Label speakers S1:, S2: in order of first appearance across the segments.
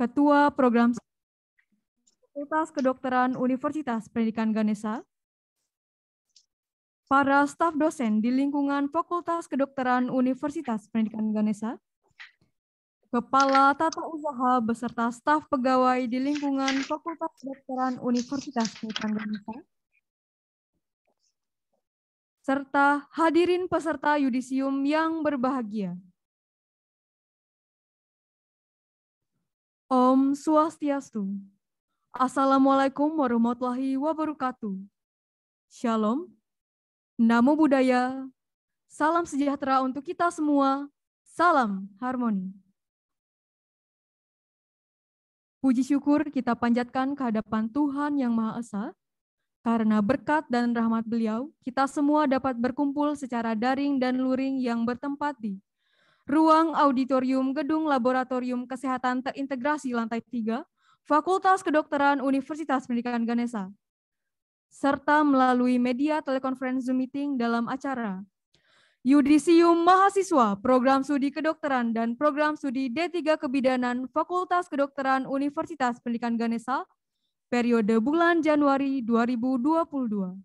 S1: Ketua Program Fakultas Kedokteran Universitas Pendidikan Ganesa, para staf dosen di lingkungan Fakultas Kedokteran Universitas Pendidikan Ganesa, Kepala Tata Usaha beserta staf pegawai di lingkungan Fakultas Kedokteran Universitas Pendidikan Ganesa, serta hadirin peserta yudisium yang berbahagia. Om Swastiastu. Assalamualaikum warahmatullahi wabarakatuh. Shalom. Namo Buddhaya. Salam sejahtera untuk kita semua. Salam harmoni. Puji syukur kita panjatkan kehadapan Tuhan Yang Maha Esa, karena berkat dan rahmat beliau, kita semua dapat berkumpul secara daring dan luring yang bertempat di Ruang Auditorium Gedung Laboratorium Kesehatan Terintegrasi Lantai 3, Fakultas Kedokteran Universitas Pendidikan Ganesa, serta melalui media telekonferensi Zoom meeting dalam acara Yudisium Mahasiswa Program Studi Kedokteran dan Program Studi D3 Kebidanan Fakultas Kedokteran Universitas Pendidikan Ganesa periode bulan Januari 2022.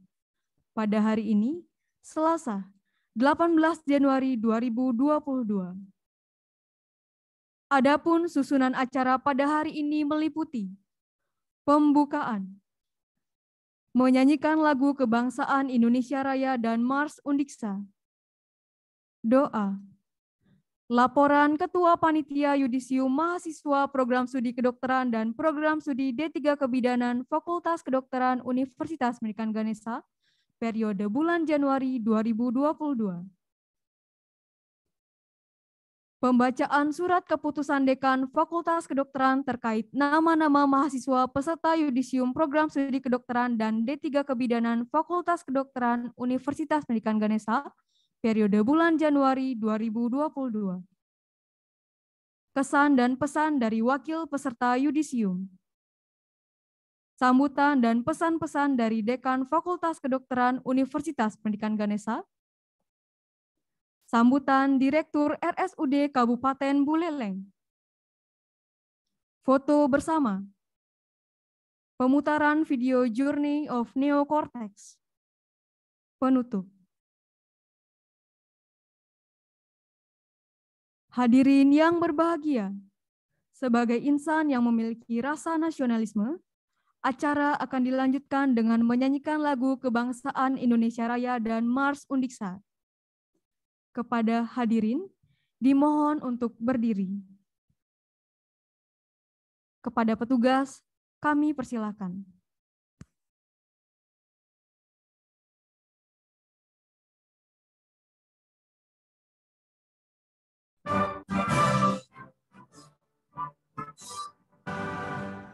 S1: Pada hari ini, Selasa 18 Januari 2022. Adapun susunan acara pada hari ini meliputi pembukaan, menyanyikan lagu kebangsaan Indonesia Raya dan Mars Undiksa, doa, laporan Ketua Panitia Yudisium Mahasiswa Program Studi Kedokteran dan Program Studi D3 Kebidanan Fakultas Kedokteran Universitas Pendidikan Ganesha periode bulan Januari 2022. Pembacaan surat keputusan dekan Fakultas Kedokteran terkait nama-nama mahasiswa peserta yudisium program studi kedokteran dan D3 Kebidanan Fakultas Kedokteran Universitas Pendidikan Ganesha periode bulan Januari 2022. Kesan dan pesan dari wakil peserta yudisium sambutan dan pesan-pesan dari Dekan Fakultas Kedokteran Universitas Pendidikan Ganesa, sambutan Direktur RSUD Kabupaten Buleleng, foto bersama, pemutaran video Journey of
S2: Neocortex, penutup.
S1: Hadirin yang berbahagia, sebagai insan yang memiliki rasa nasionalisme, Acara akan dilanjutkan dengan menyanyikan lagu kebangsaan Indonesia Raya dan Mars Undiksa. Kepada hadirin, dimohon untuk berdiri. Kepada petugas, kami persilakan.
S3: Thank
S4: you.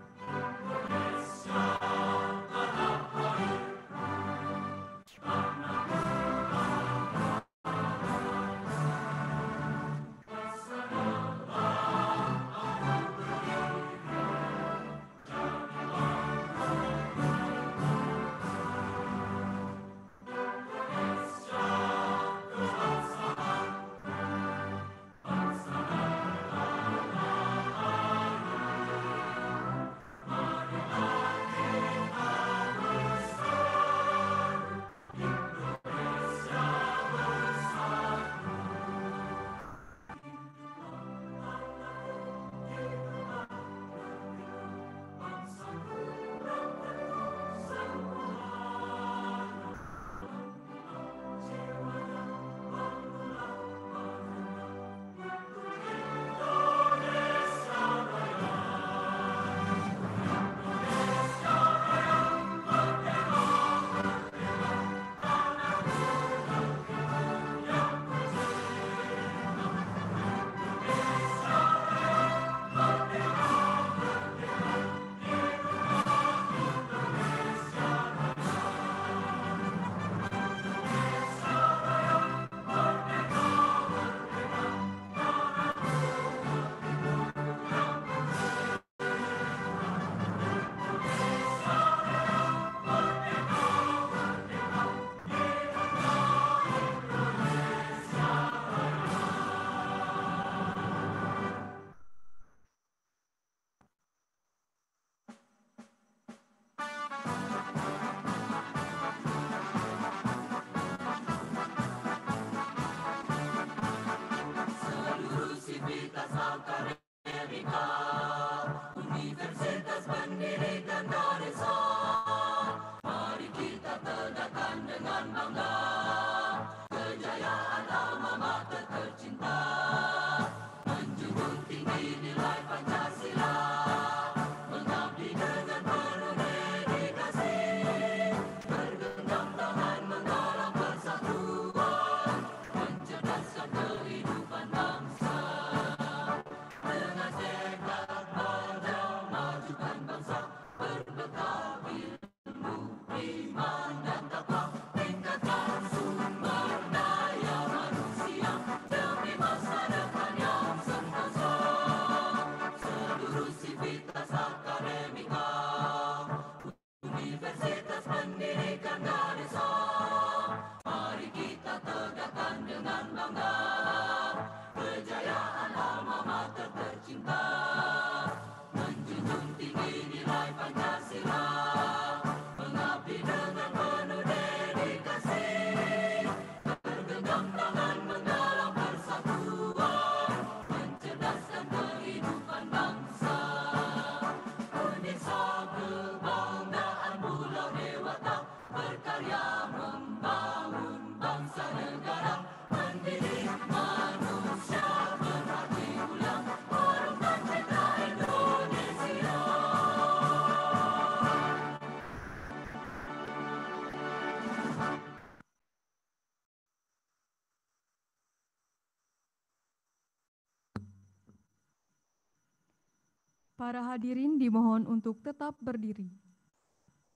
S1: Para hadirin dimohon untuk tetap berdiri.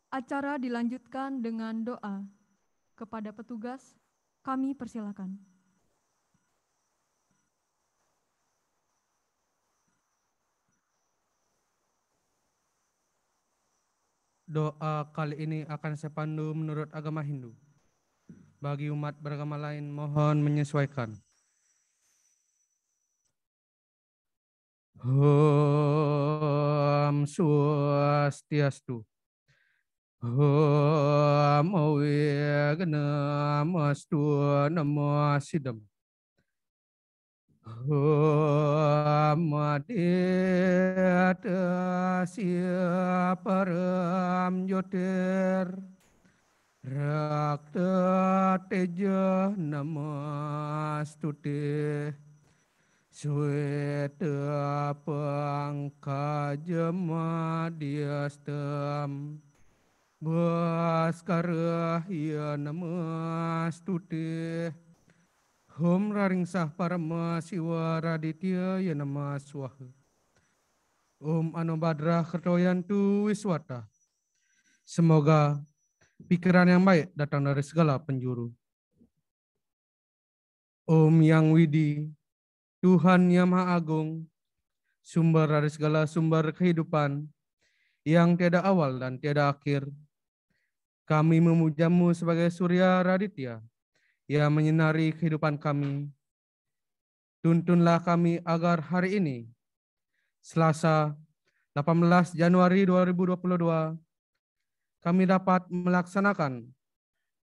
S1: Acara dilanjutkan dengan doa. Kepada petugas, kami persilakan.
S5: Doa kali ini akan saya pandu menurut agama Hindu. Bagi umat beragama lain, mohon menyesuaikan. Om Swastiastu. Om Avigna Mastu Namasidam. Om Adityasya Param Yodir. Rakta Teja Namastu Teh. pangka jema diastam, Baskarah iya namas tutih Hum raringsah parama siwa raditya ya namas wahu Om Anobadra Kertoyantu Wiswata Semoga pikiran yang baik datang dari segala penjuru Om Yang Widi Tuhan yang Maha Agung, sumber dari segala sumber kehidupan, yang tiada awal dan tiada akhir. Kami memujamu sebagai surya raditya yang menyinari kehidupan kami. Tuntunlah kami agar hari ini, Selasa 18 Januari 2022, kami dapat melaksanakan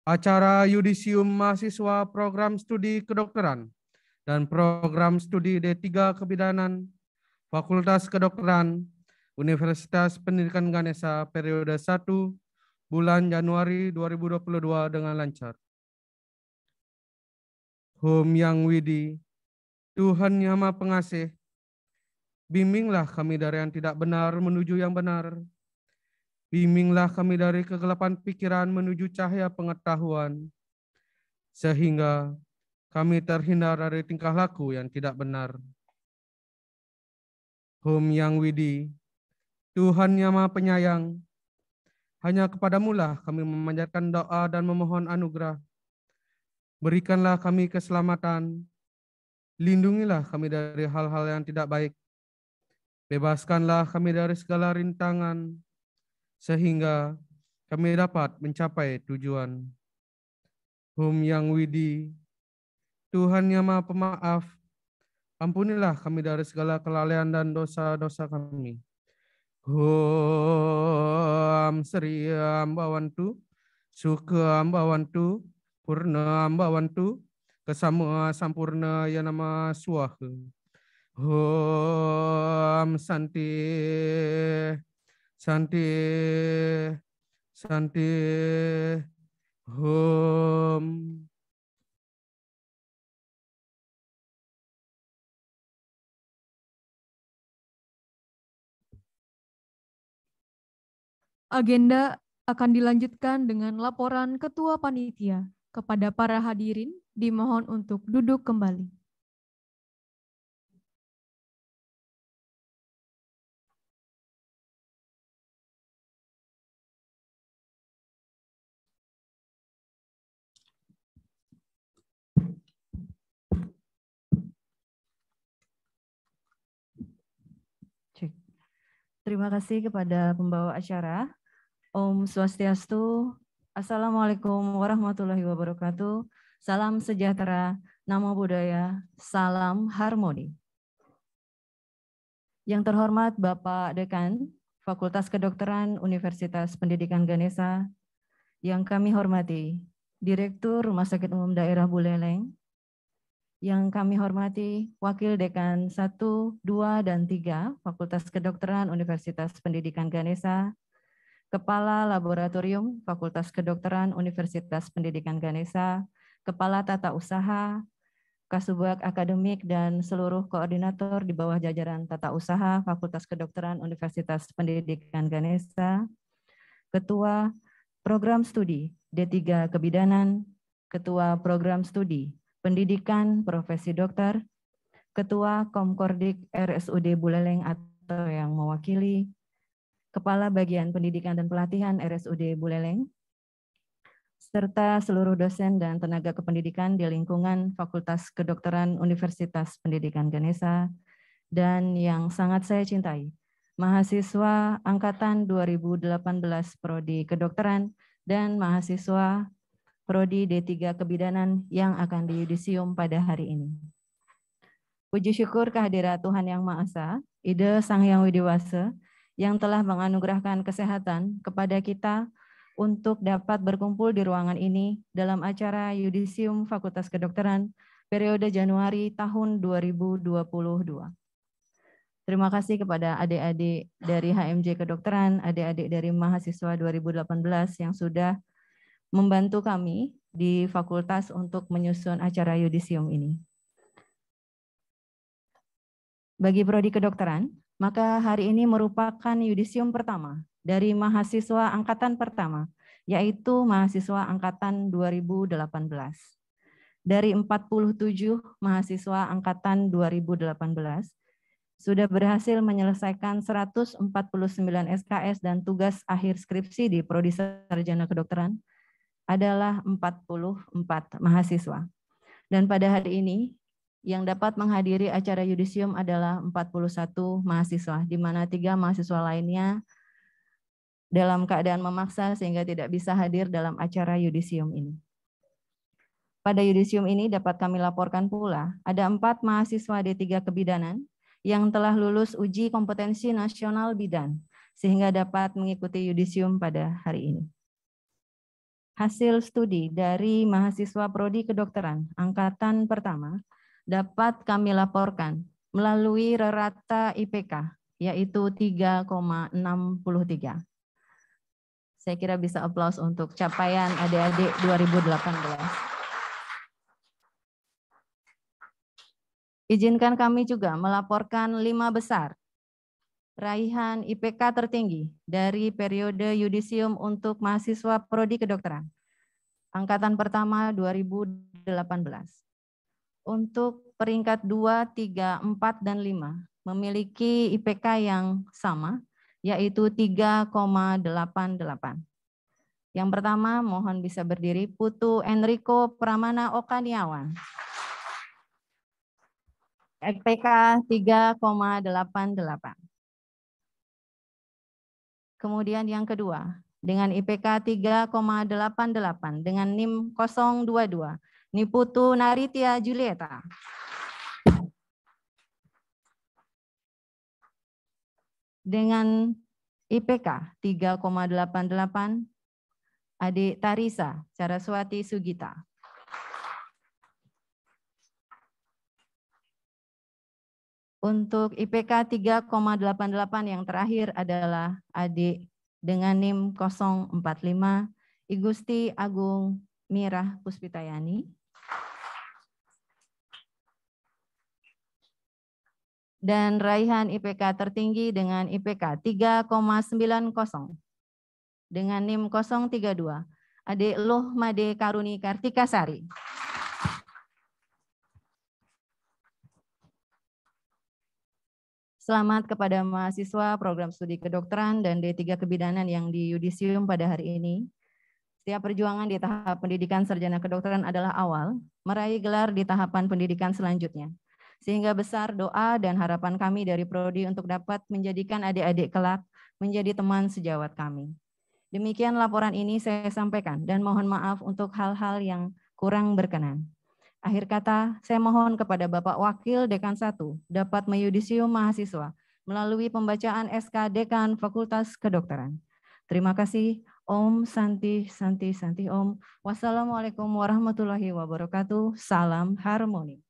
S5: acara Yudisium Mahasiswa Program Studi Kedokteran dan program studi D3 Kebidanan, Fakultas Kedokteran, Universitas Pendidikan Ganesha periode 1 bulan Januari 2022 dengan lancar. Hum Yang Widi, Tuhan Yang Maha Pengasih, bimbinglah kami dari yang tidak benar menuju yang benar. Bimbinglah kami dari kegelapan pikiran menuju cahaya pengetahuan, sehingga kami terhindar dari tingkah laku yang tidak benar. Hum Yang Widi, Tuhan yang Maha Penyayang, hanya kepadamulah kami memanjatkan doa dan memohon anugerah. Berikanlah kami keselamatan, lindungilah kami dari hal-hal yang tidak baik. Bebaskanlah kami dari segala rintangan, sehingga kami dapat mencapai tujuan. Hum Yang Widi, Tuhan yang maha pemaaf, ampunilah kami dari segala kelalaian dan dosa-dosa kami. Om Sri Ambawantu, Suka Ambawantu, Purna Ambawantu, Kesama Sampurna yang nama Suahe. Om Santi, Santi, Santi, Om.
S1: Agenda akan dilanjutkan dengan laporan Ketua Panitia kepada para hadirin. Dimohon untuk duduk kembali.
S6: Terima kasih kepada pembawa acara. Om Swastiastu. Assalamualaikum warahmatullahi wabarakatuh. Salam sejahtera, nama budaya, salam harmoni. Yang terhormat Bapak Dekan Fakultas Kedokteran Universitas Pendidikan Ganesa, yang kami hormati Direktur Rumah Sakit Umum Daerah Buleleng, yang kami hormati Wakil Dekan 1, 2, dan 3 Fakultas Kedokteran Universitas Pendidikan Ganesa. Kepala Laboratorium Fakultas Kedokteran Universitas Pendidikan Ganesha, Kepala Tata Usaha, Kasubag Akademik, dan seluruh koordinator di bawah jajaran Tata Usaha Fakultas Kedokteran Universitas Pendidikan Ganesha, Ketua Program Studi D3 Kebidanan, Ketua Program Studi Pendidikan Profesi Dokter, Ketua Komkordik RSUD Buleleng atau yang mewakili, Kepala Bagian Pendidikan dan Pelatihan RSUD Buleleng, serta seluruh dosen dan tenaga kependidikan di lingkungan Fakultas Kedokteran Universitas Pendidikan Ganesa dan yang sangat saya cintai, mahasiswa Angkatan 2018 Prodi Kedokteran dan mahasiswa Prodi D3 Kebidanan yang akan diyudisium pada hari ini. Puji syukur kehadirat Tuhan Yang Maha Esa, ide Sang Yang Widiwasa, yang telah menganugerahkan kesehatan kepada kita untuk dapat berkumpul di ruangan ini dalam acara Yudisium Fakultas Kedokteran periode Januari tahun 2022. Terima kasih kepada adik-adik dari HMJ Kedokteran, adik-adik dari mahasiswa 2018 yang sudah membantu kami di fakultas untuk menyusun acara yudisium ini. Bagi prodi kedokteran, maka hari ini merupakan yudisium pertama dari mahasiswa angkatan pertama, yaitu mahasiswa angkatan 2018. Dari 47 mahasiswa angkatan 2018, sudah berhasil menyelesaikan 149 SKS dan tugas akhir skripsi di Prodi Sarjana Kedokteran adalah 44 mahasiswa. Dan pada hari ini, yang dapat menghadiri acara yudisium adalah 41 mahasiswa, di mana tiga mahasiswa lainnya dalam keadaan memaksa sehingga tidak bisa hadir dalam acara yudisium ini. Pada yudisium ini dapat kami laporkan pula, ada empat mahasiswa D3 kebidanan yang telah lulus uji kompetensi nasional bidan, sehingga dapat mengikuti yudisium pada hari ini. Hasil studi dari mahasiswa Prodi Kedokteran, angkatan pertama, dapat kami laporkan melalui rata IPK, yaitu 3,63. Saya kira bisa aplaus untuk capaian adik-adik 2018. Izinkan kami juga melaporkan lima besar raihan IPK tertinggi dari periode yudisium untuk mahasiswa prodi kedokteran. Angkatan pertama 2018 untuk peringkat 2, 3, 4, dan 5 memiliki IPK yang sama, yaitu 3,88. Yang pertama, mohon bisa berdiri, Putu Enrico Pramana Okaniawan. IPK 3,88. Kemudian yang kedua, dengan IPK 3,88 dengan NIM 022 Niputu Naritia Julieta. Dengan IPK 3,88, adik Tarisa Caraswati Sugita. Untuk IPK 3,88 yang terakhir adalah adik dengan NIM 045 Igusti Agung Mirah Puspitayani. dan raihan IPK tertinggi dengan IPK 3,90 dengan NIM 032. Adik Loh Made Karuni Kartika Sari. Selamat kepada mahasiswa program studi kedokteran dan D3 kebidanan yang di Yudisium pada hari ini. Setiap perjuangan di tahap pendidikan sarjana kedokteran adalah awal, meraih gelar di tahapan pendidikan selanjutnya. Sehingga besar doa dan harapan kami dari Prodi untuk dapat menjadikan adik-adik kelak menjadi teman sejawat kami. Demikian laporan ini saya sampaikan dan mohon maaf untuk hal-hal yang kurang berkenan. Akhir kata, saya mohon kepada Bapak Wakil Dekan 1 dapat meyudisium mahasiswa melalui pembacaan SK Dekan Fakultas Kedokteran. Terima kasih. Om Santi Santi Santi Om. Wassalamualaikum warahmatullahi wabarakatuh. Salam harmoni.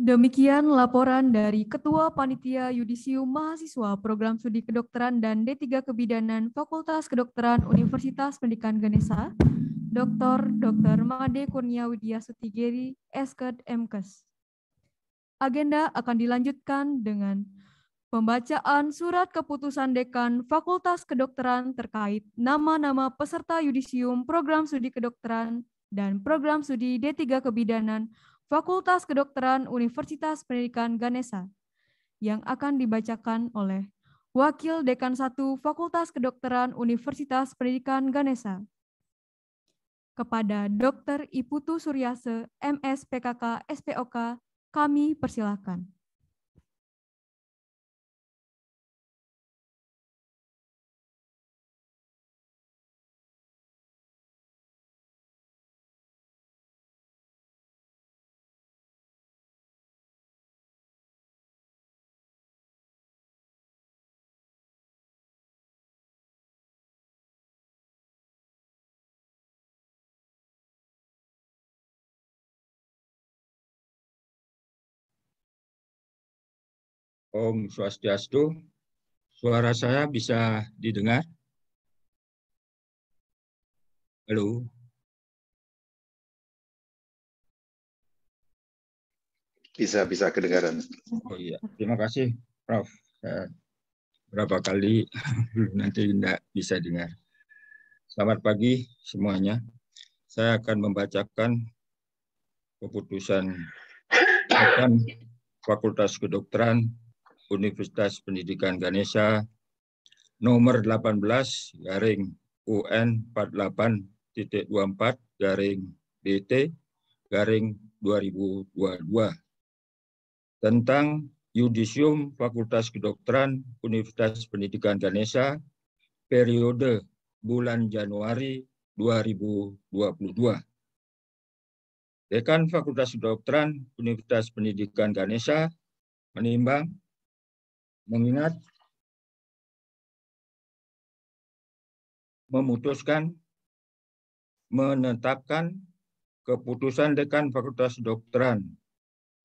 S1: Demikian laporan dari Ketua Panitia Yudisium Mahasiswa Program Studi Kedokteran dan D3 Kebidanan Fakultas Kedokteran Universitas Pendidikan Ganesa, Dr. Dr. Made Kurnia Widya Sutigiri, Esket MKes. Agenda akan dilanjutkan dengan pembacaan surat keputusan dekan Fakultas Kedokteran terkait nama-nama peserta yudisium program studi kedokteran dan program studi D3 Kebidanan Fakultas Kedokteran Universitas Pendidikan Ganesa yang akan dibacakan oleh Wakil Dekan 1 Fakultas Kedokteran Universitas Pendidikan Ganesa kepada Dr. Iputu Suryase, MS PKK SPOK, kami persilahkan.
S2: Om Swastiastu. Suara saya bisa didengar? Halo.
S3: Bisa, bisa kedengaran.
S7: Oh iya, terima kasih
S3: Prof. Saya berapa
S7: kali nanti tidak bisa dengar. Selamat pagi semuanya. Saya akan membacakan keputusan Fakultas Kedokteran Universitas Pendidikan Ganesha nomor 18 garing UN 48.24 garing DT garing 2022 tentang Yudisium Fakultas Kedokteran Universitas Pendidikan Ganesha periode bulan Januari 2022. Dekan Fakultas Kedokteran Universitas Pendidikan Ganesha menimbang mengingat
S2: memutuskan
S7: menetapkan keputusan dekan Fakultas Dokteran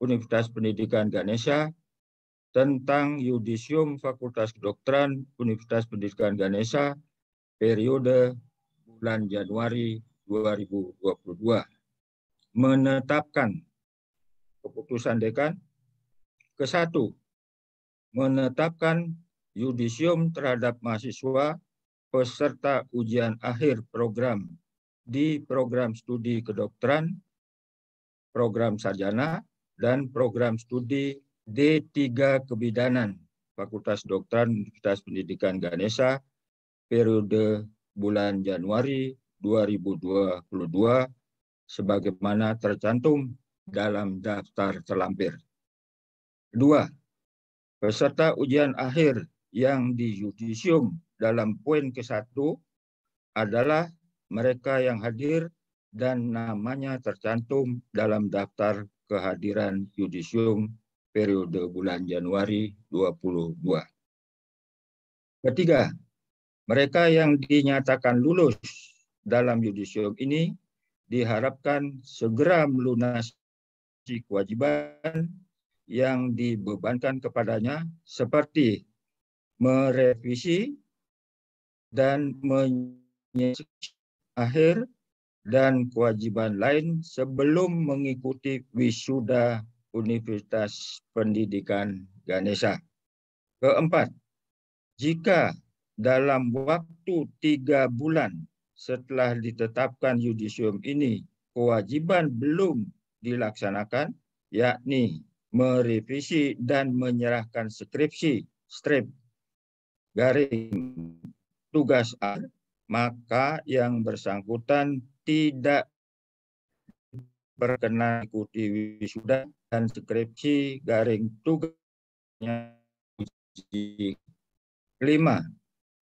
S7: Universitas Pendidikan Ganesha tentang yudisium Fakultas Kedokteran Universitas Pendidikan Ganesha periode bulan Januari 2022 menetapkan keputusan dekan ke satu menetapkan yudisium terhadap mahasiswa peserta ujian akhir program di program studi kedokteran, program sarjana, dan program studi D3 Kebidanan Fakultas Dokteran Universitas Pendidikan Ganesha periode bulan Januari 2022 sebagaimana tercantum dalam daftar terlampir. Dua, Peserta ujian akhir yang di judisium dalam poin ke-1 adalah mereka yang hadir dan namanya tercantum dalam daftar kehadiran judisium periode bulan Januari 22. Ketiga, mereka yang dinyatakan lulus dalam judisium ini diharapkan segera melunasi kewajiban yang dibebankan kepadanya seperti merevisi dan menyelesaikan akhir dan kewajiban lain sebelum mengikuti wisuda Universitas Pendidikan Ganesha. Keempat, jika dalam waktu tiga bulan setelah ditetapkan yudisium ini kewajiban belum dilaksanakan, yakni merevisi dan menyerahkan skripsi strip garing tugas A, maka yang bersangkutan tidak berkenan ikuti wisuda dan skripsi garing tugasnya lima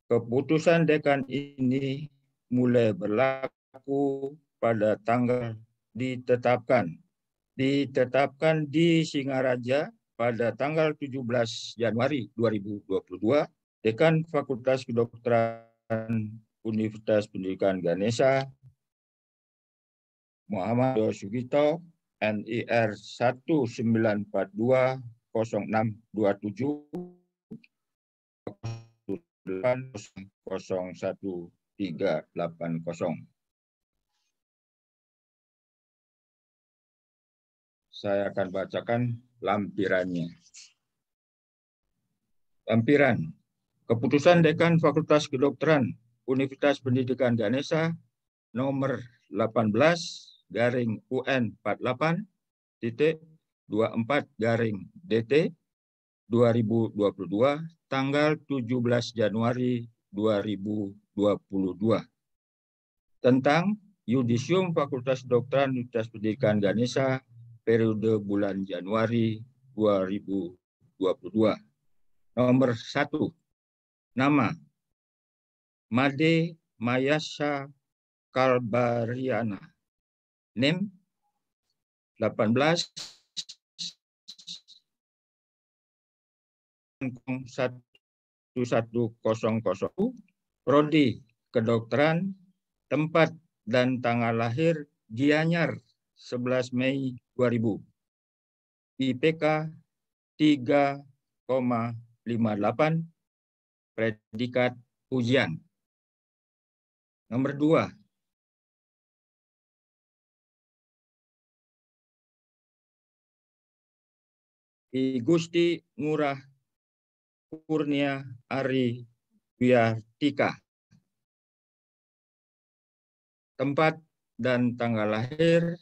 S7: keputusan dekan ini mulai berlaku pada tanggal ditetapkan ditetapkan di Singaraja pada tanggal 17 Januari 2022, Dekan Fakultas Kedokteran Universitas Pendidikan Ganesha, Muhammad Sugito, NIR 1942 tiga 08
S2: saya akan bacakan
S7: lampirannya. Lampiran. Keputusan Dekan Fakultas Kedokteran Universitas Pendidikan Ganesha nomor 18 garing UN 48 titik 24 garing DT 2022 tanggal 17 Januari 2022 tentang Yudisium Fakultas Dokteran Universitas Pendidikan Ganesha periode bulan Januari 2022. Nomor satu, nama Made Mayasa Kalbariana. NIM 18 11100 Prodi Kedokteran Tempat dan tanggal lahir Gianyar 11 Mei 2000. IPK 3,58 predikat ujian. Nomor 2.
S2: I Gusti Ngurah Kurnia Ari Wiyartika. Tempat
S7: dan tanggal lahir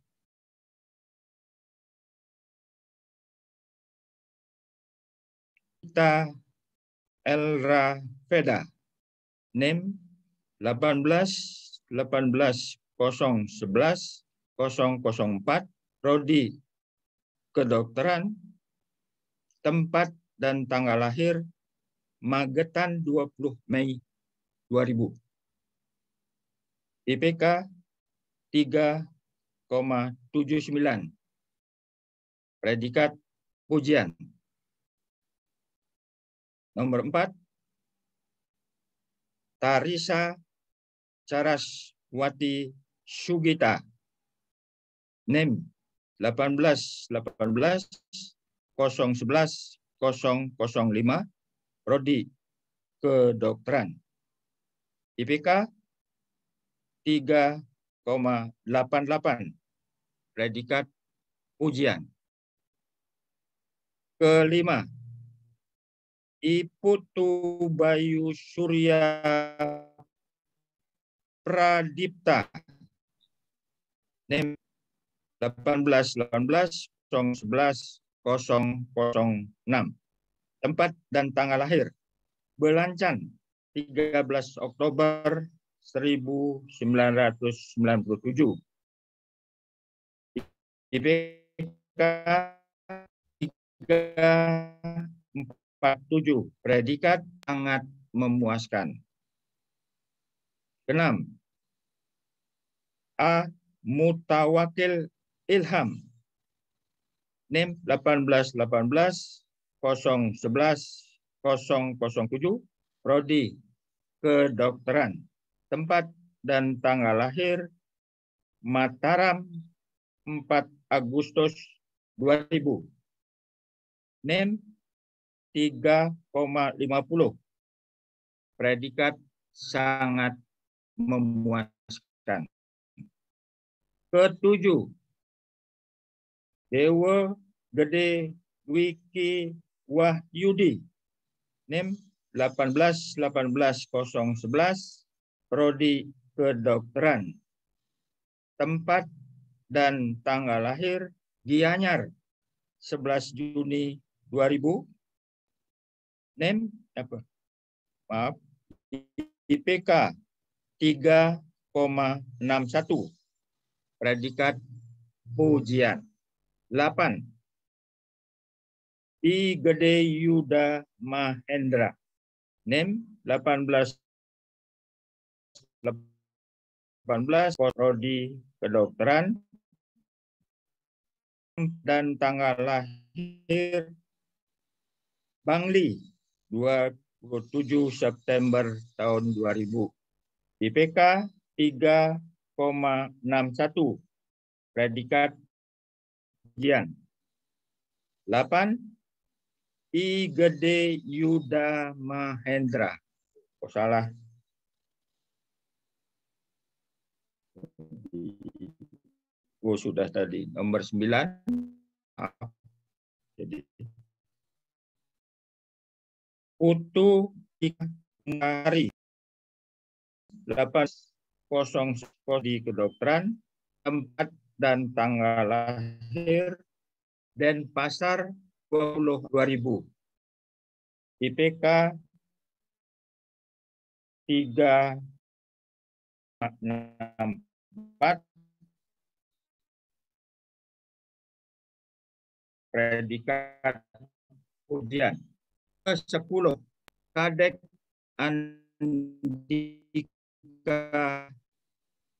S7: Rita Elra Veda, NIM 18 18 011 004 Rodi Kedokteran tempat dan tanggal lahir Magetan 20 Mei 2000 IPK 3,79 predikat pujian Nomor empat, Tarisa Caraswati Sugita. NIM 18 18 011 005 Prodi Kedokteran. IPK 3,88 predikat ujian. Kelima, Iputu Bayu Surya Pradipta. NIM 1818 Tempat dan tanggal lahir. Belancan 13 Oktober 1997. IPK 3, 47. Predikat sangat memuaskan. Kenam. A. mutawakil Ilham. NIM 1818 011 007 Prodi Kedokteran. Tempat dan tanggal lahir Mataram 4 Agustus 2000. NIM 1818-011-007, 3,50. Predikat sangat memuaskan.
S2: Ketujuh,
S7: Dewa Gede Wiki Wahyudi. NIM 1818011, Prodi Kedokteran. Tempat dan tanggal lahir Gianyar 11 Juni 2000 nem apa? Maaf. IPK 3,61 predikat pujian. 8. I Gede Yuda
S2: Mahendra. NEM 18
S7: 18 prodi kedokteran dan tanggal lahir Bangli 27 September tahun 2000. IPK 3,61. Predikat ujian. 8. I Gede Yuda Mahendra. Oh, salah. Oh, sudah tadi. Nomor 9. Ah, jadi
S2: Utu
S7: Ikari 800 di kedokteran, tempat dan tanggal lahir dan 20 2000.
S2: IPK 364
S7: predikat ujian. 10 Kadek Andika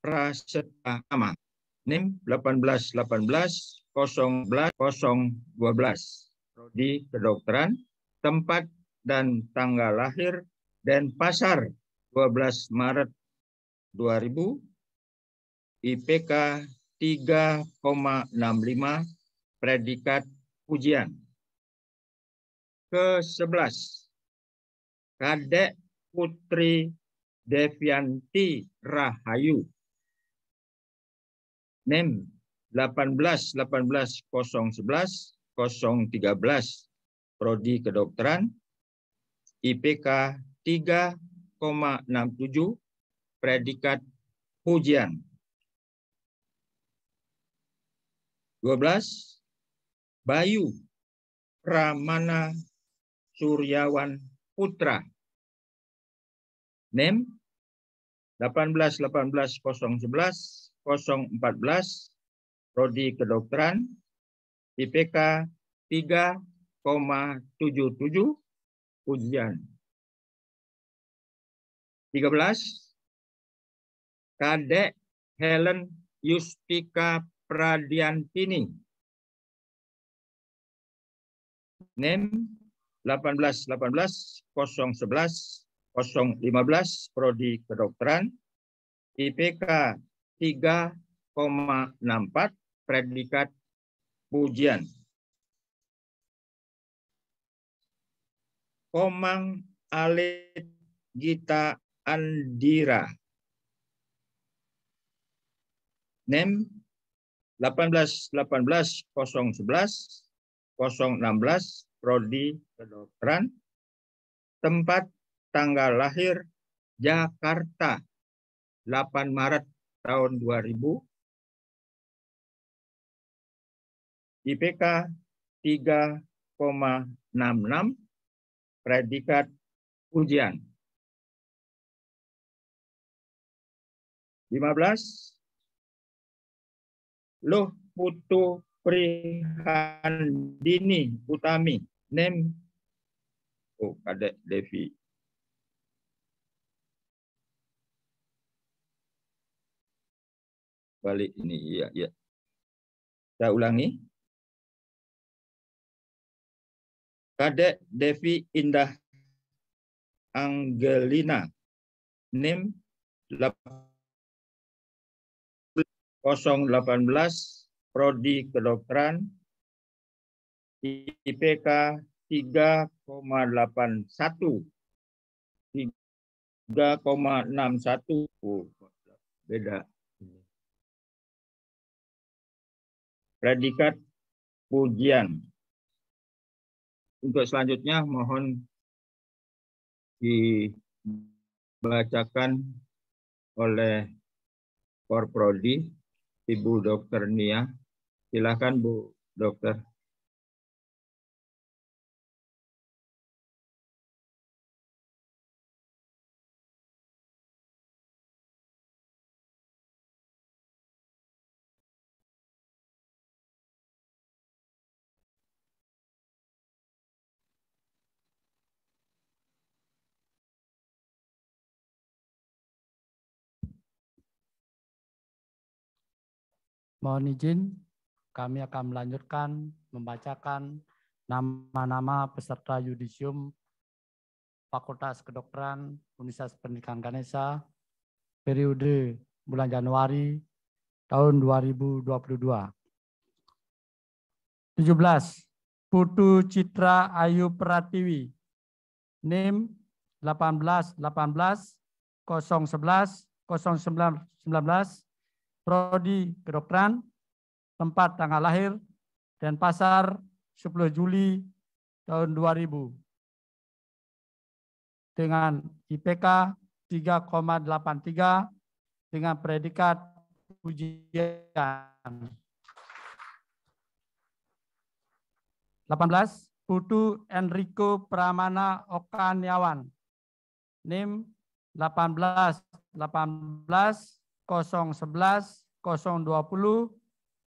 S7: Prasetya Aman. NIM 18 18 011 012. Prodi Kedokteran, tempat dan tanggal lahir dan pasar 12 Maret 2000 IPK 3,65 predikat ujian ke-11. Kadek Putri Devianti Rahayu. NEM 18 18 011 013 Prodi Kedokteran IPK 3,67 predikat pujian. 12 Bayu Pramana Suryawan Putra. NIM 1818011 014 rodi Kedokteran IPK 3,77
S2: ujian. 13 Kadek Helen Yustika Pradiantini.
S7: NIM 18 18 011 015 prodi kedokteran IPK 3,64 predikat pujian. Komang Alit Gita Andira. NEM 18 18 011 016 prodi kedokteran, tempat tanggal lahir Jakarta
S2: 8 Maret tahun 2000, IPK 3,66 predikat ujian. 15 Luh Putu
S7: Prihandini Utami name oh ada Devi balik ini iya iya saya ulangi
S2: Kadek Devi Indah
S7: Angelina NIM 018 Prodi Kedokteran IPK 3,81 3,61
S2: beda predikat pujian untuk selanjutnya mohon
S7: dibacakan oleh Korprodi Ibu Dokter Nia silakan Bu
S2: Dokter Mohon izin, kami akan
S8: melanjutkan membacakan nama-nama peserta yudisium Fakultas Kedokteran Universitas Pendidikan Ganesha
S5: periode
S8: bulan Januari tahun 2022. 17. Putu Citra Ayu Pratiwi. NIM 18 18 011 0919 prodi kedokteran, tempat tanggal lahir, dan pasar 10 Juli tahun 2000 dengan IPK 3,83 dengan predikat ujian. 18. Putu Enrico Pramana Okaniawan. NIM 18 18 011 020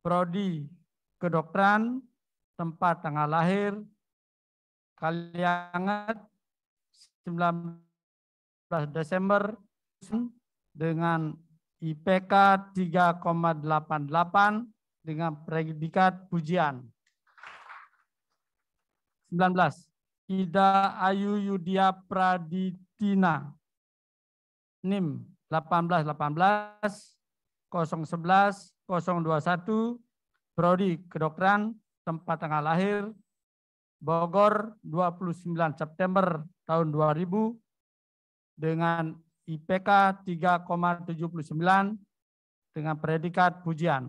S8: prodi kedokteran tempat tanggal lahir Kaliangat 19 Desember dengan IPK 3,88 dengan predikat pujian. 19. Ida Ayu Yudia Praditina. NIM 1818 011 021 Prodi Kedokteran tempat tanggal lahir Bogor 29 September tahun 2000 dengan IPK 3,79 dengan predikat pujian.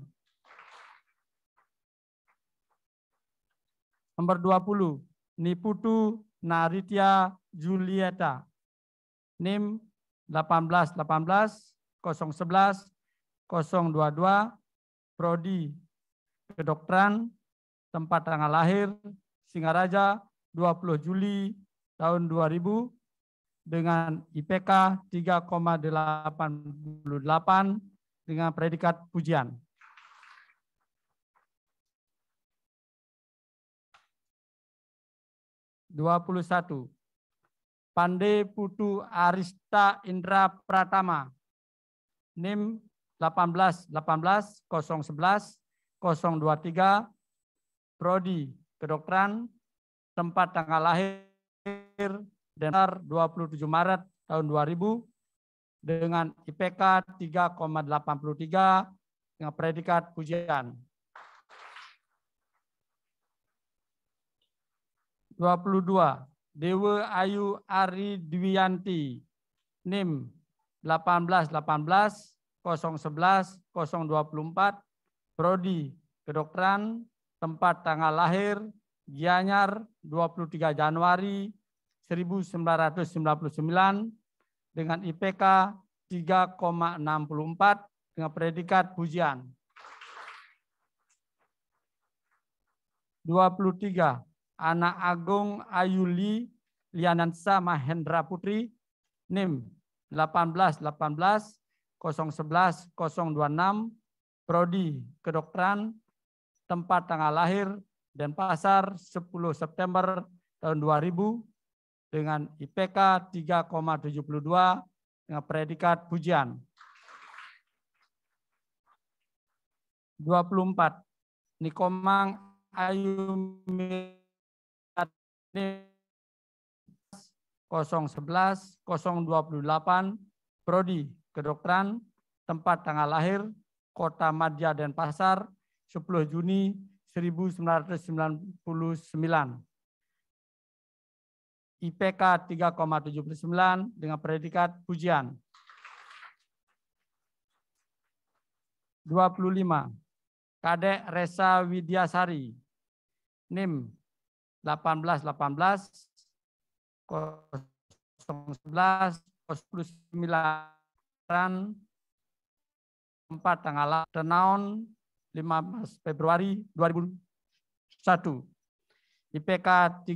S8: Nomor 20, Niputu Naritya Julieta. NIM 18 18 011 022 prodi kedokteran tempat tanggal lahir Singaraja 20 Juli tahun 2000 dengan IPK 3,88 dengan predikat pujian. Dua puluh satu. Pande Putu Arista Indra Pratama. NIM 1818 011 023 Prodi Kedokteran tempat tanggal lahir Denar 27 Maret tahun 2000 dengan IPK 3,83 dengan predikat pujian. 22 Dewa Ayu Ari Dwianti, NIM 1818 011 024 Prodi Kedokteran tempat tanggal lahir Gianyar 23 Januari 1999 dengan IPK 3,64 dengan predikat pujian 23 anak Agung Ayuli Lianansa Mahendra Putri, NIM 1818 011 026 Prodi Kedokteran tempat tanggal lahir dan pasar 10 September tahun 2000 dengan IPK 3,72 dengan predikat pujian. 24 Nikomang Ayumi 011 028 Prodi Kedokteran tempat tanggal lahir Kota Madya Pasar 10 Juni 1999 IPK 3,79 dengan predikat pujian 25 Kadek Resa Widyasari NIM 18 18 011 19, 4 tanggal Renaun 15 Februari 2001 IPK 3,84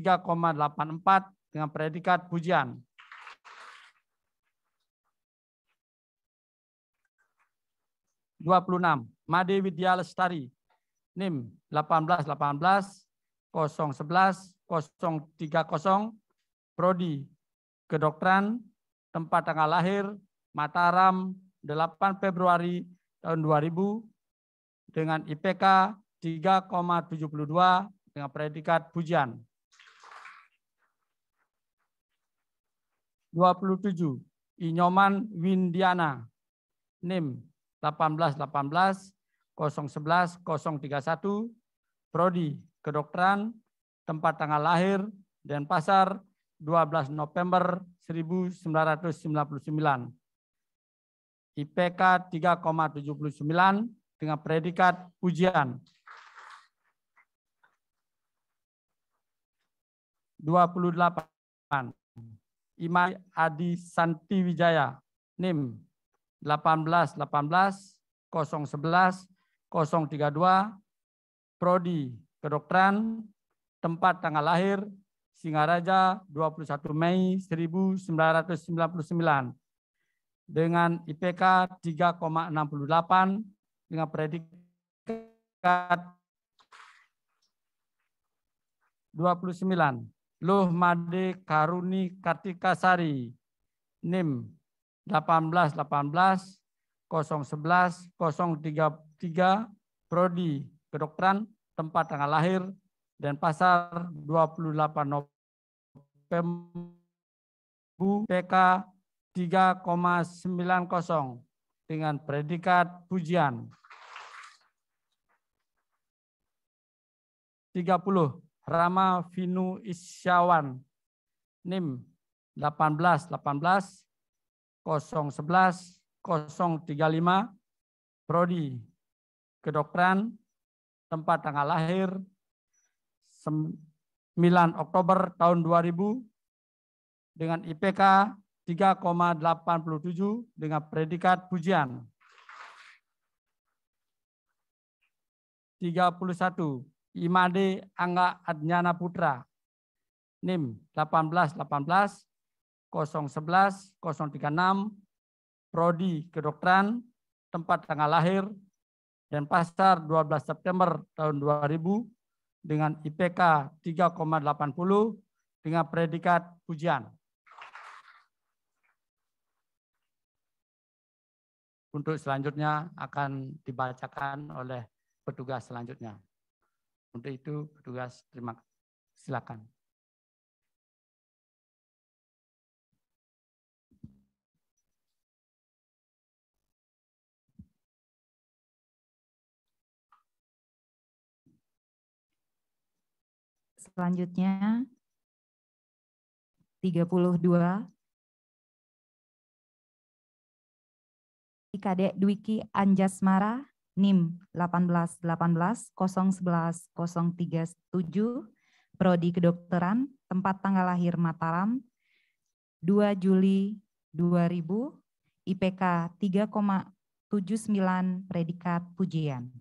S8: dengan predikat pujian. Dua puluh enam, Made Widya Lestari, NIM delapan belas delapan belas 011 030 Prodi Kedokteran tempat tanggal lahir Mataram 8 Februari tahun 2000 dengan IPK 3,72 dengan predikat pujian. 27 Inyoman Windiana NIM 1818 011 031 Prodi kedokteran, tempat tanggal lahir, Denpasar, 12 November 1999. IPK 3,79 dengan predikat ujian. 28. Imai Adi Santi Wijaya, NIM 1818 011 032 Prodi kedokteran, tempat tanggal lahir, Singaraja 21 Mei 1999 dengan IPK 3,68 dengan predikat 29 Luh Made Karuni Kartika Sari NIM 1818 011 033 Prodi Kedokteran tempat tanggal lahir, dan pasar 28 November PK 3,90 dengan predikat pujian. 30 Rama Vinu Isyawan NIM 18 18 011 035 Prodi Kedokteran tempat tanggal lahir 9 Oktober tahun 2000 dengan IPK 3,87 dengan predikat pujian. 31 Imade Angga Adnyana Putra NIM 1818 011 036 Prodi Kedokteran tempat tanggal lahir Denpasar 12 September tahun 2000 dengan IPK 3,80 dengan predikat pujian. Untuk selanjutnya akan dibacakan oleh petugas selanjutnya. Untuk
S2: itu petugas terima kasih. silakan. Selanjutnya 32
S9: Ikade Dwiki Anjasmara NIM 18180101037 Prodi Kedokteran tempat tanggal lahir Mataram 2 Juli 2000 IPK 3,79 predikat pujian.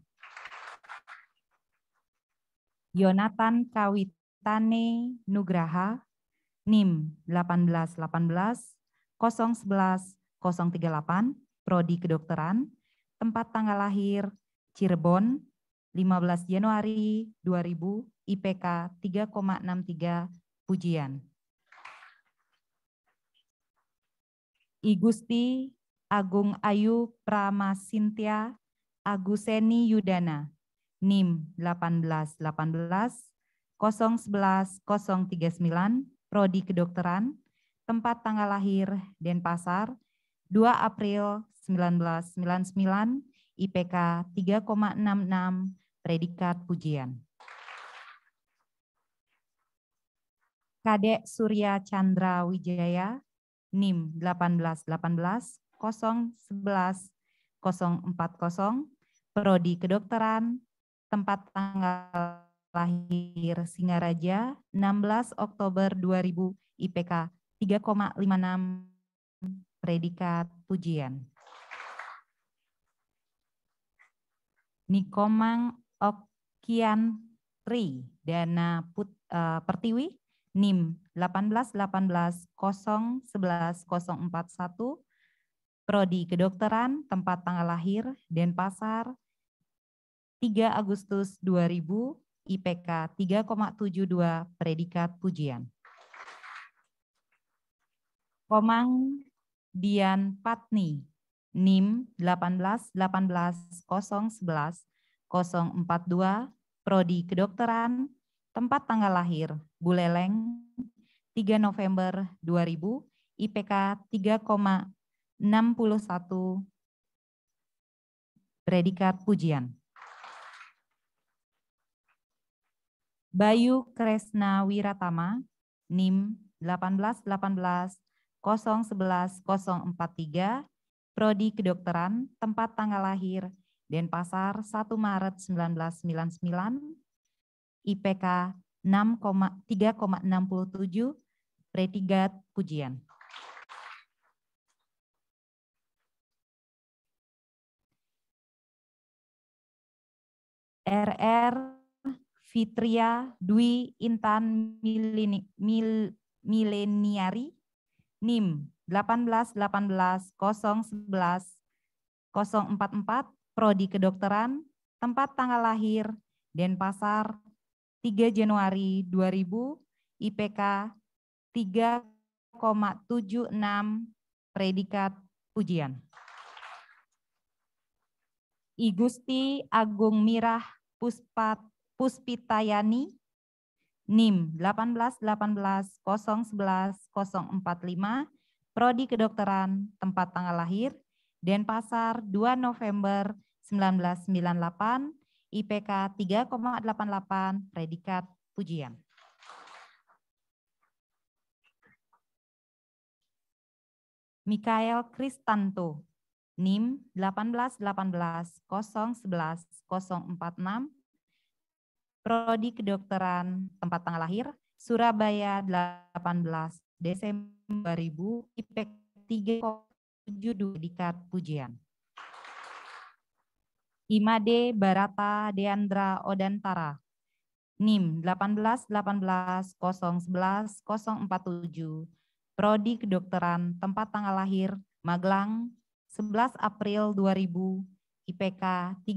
S9: Yonatan Kawit Tane Nugraha, NIM 1818 011 038, Prodi Kedokteran, tempat tanggal lahir Cirebon, 15 Januari 2000, IPK 3,63, pujian. I Gusti Agung Ayu Pramasintia Aguseni Yudana, NIM 1818 011039 Prodi Kedokteran, tempat tanggal lahir Denpasar, 2 April 1999, IPK 3,66, predikat pujian. Kadek Surya Chandra Wijaya, NIM 1818 011 040, Prodi Kedokteran, tempat tanggal lahir Singaraja 16 Oktober 2000 IPK 3,56 predikat pujian. Nikomang Okian Tri Dana Put, uh, Pertiwi NIM 18180110041 Prodi Kedokteran, tempat tanggal lahir, Denpasar, 3 Agustus 2000, IPK 3,72 predikat pujian. Komang Dian Patni, NIM 1818011 Prodi Kedokteran, tempat tanggal lahir, Buleleng, 3 November 2000, IPK 3,61 predikat pujian. Bayu Kresna Wiratama, NIM 1818-011-043, Prodi Kedokteran, tempat tanggal lahir Denpasar 1 Maret 1999, IPK 3,67, predikat pujian. RR Fitria Dwi Intan Mileniari, NIM 18180110444, Prodi Kedokteran, tempat tanggal lahir, Denpasar, 3 Januari 2000, IPK 3,76 predikat pujian. I Gusti Agung Mirah Puspat Puspitayani, NIM 18180110445, Prodi Kedokteran, tempat tanggal lahir, Denpasar 2 November 1998, IPK 3,88, predikat pujian. Mikael Kristanto, NIM 18180110446, Prodi Kedokteran tempat tanggal lahir Surabaya 18 Desember 2000 IPK 3,72 dikat pujian. Imade Barata Deandra Odantara NIM 1818-011-047, Prodi Kedokteran tempat tanggal lahir Magelang 11 April 2000 IPK 3,60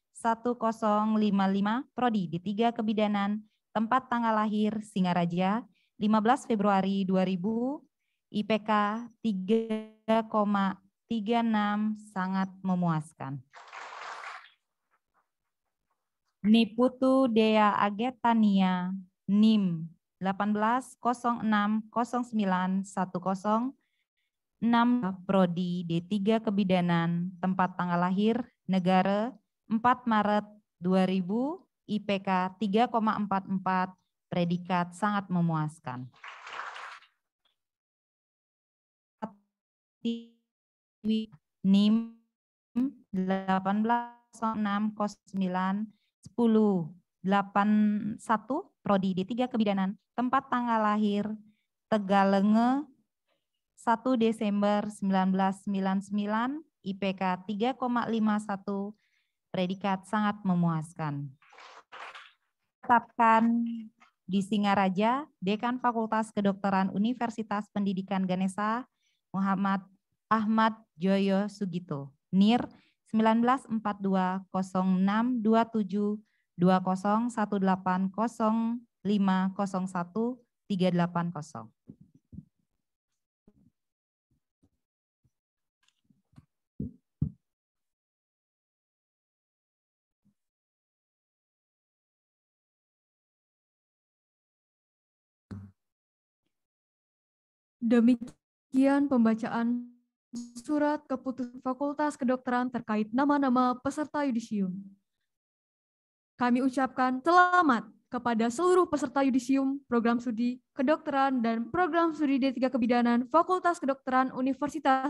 S9: 1055 Prodi di tiga Kebidanan, tempat tanggal lahir Singaraja, 15 Februari 2000, IPK 3,36 sangat memuaskan. Niputu Dea Agetania, NIM 18060910 6 Prodi D3 Kebidanan, tempat tanggal lahir, negara 4 Maret 2000 IPK 3,44 predikat sangat memuaskan. NIM 180609 1081 prodi D3 kebidanan tempat tanggal lahir Tegalenge 1 Desember 1999 IPK predikat sangat memuaskan. Tetapkan di Singaraja, Dekan Fakultas Kedokteran Universitas Pendidikan Ganesa, Muhammad Ahmad Joyo Sugito, NIR 19420627201805013880.
S1: Demikian pembacaan surat keputusan Fakultas Kedokteran terkait nama-nama peserta yudisium. Kami ucapkan selamat kepada seluruh peserta yudisium, program studi kedokteran, dan program studi D3 Kebidanan Fakultas Kedokteran Universitas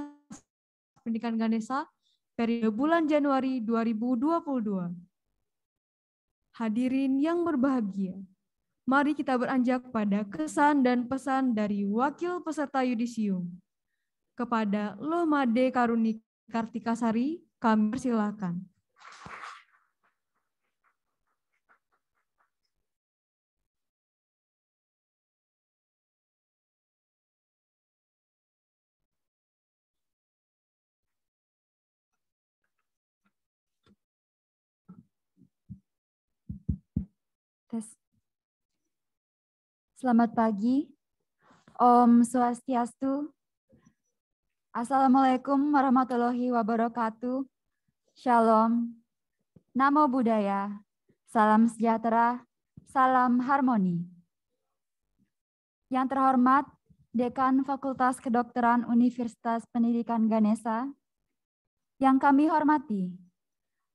S1: Pendidikan Ganesa periode bulan Januari 2022. Hadirin yang berbahagia, mari kita beranjak pada kesan dan pesan dari Wakil Peserta Yudisium. Kepada Lomade Karuni Kartikasari, kami persilakan.
S10: Tes Selamat pagi. Om Swastiastu. Assalamualaikum warahmatullahi wabarakatuh. Shalom. Namo Buddhaya. Salam sejahtera. Salam harmoni. Yang terhormat Dekan Fakultas Kedokteran Universitas Pendidikan Ganesa. Yang kami hormati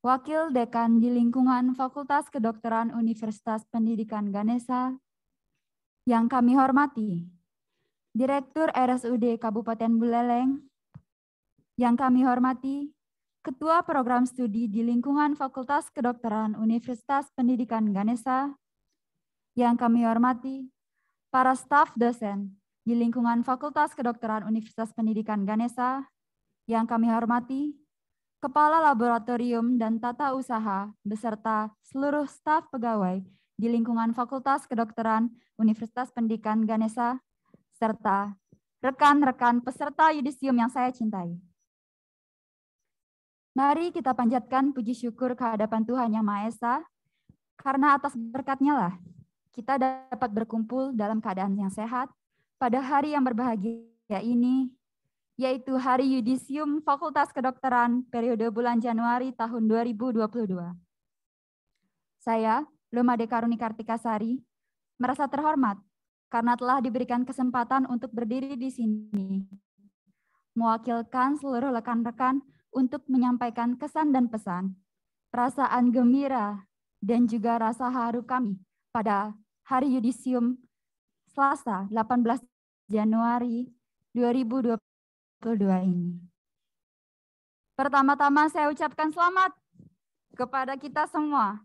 S10: Wakil Dekan di lingkungan Fakultas Kedokteran Universitas Pendidikan Ganesa yang kami hormati, Direktur RSUD Kabupaten Buleleng, yang kami hormati, Ketua Program Studi di lingkungan Fakultas Kedokteran Universitas Pendidikan Ganesa, yang kami hormati, para staf dosen di lingkungan Fakultas Kedokteran Universitas Pendidikan Ganesa, yang kami hormati, Kepala Laboratorium dan Tata Usaha beserta seluruh staf pegawai di lingkungan Fakultas Kedokteran Universitas Pendidikan Ganesha serta rekan-rekan peserta yudisium yang saya cintai. Mari kita panjatkan puji syukur kehadapan Tuhan Yang Maha Esa, karena atas berkatnya lah kita dapat berkumpul dalam keadaan yang sehat pada hari yang berbahagia ini, yaitu hari Yudisium Fakultas Kedokteran periode bulan Januari tahun 2022. Saya, Lumade Karuni Kartikasari, merasa terhormat karena telah diberikan kesempatan untuk berdiri di sini, mewakilkan seluruh rekan-rekan untuk menyampaikan kesan dan pesan, perasaan gembira, dan juga rasa haru kami pada Hari Yudisium Selasa 18 Januari 2022 ini. Pertama-tama saya ucapkan selamat kepada kita semua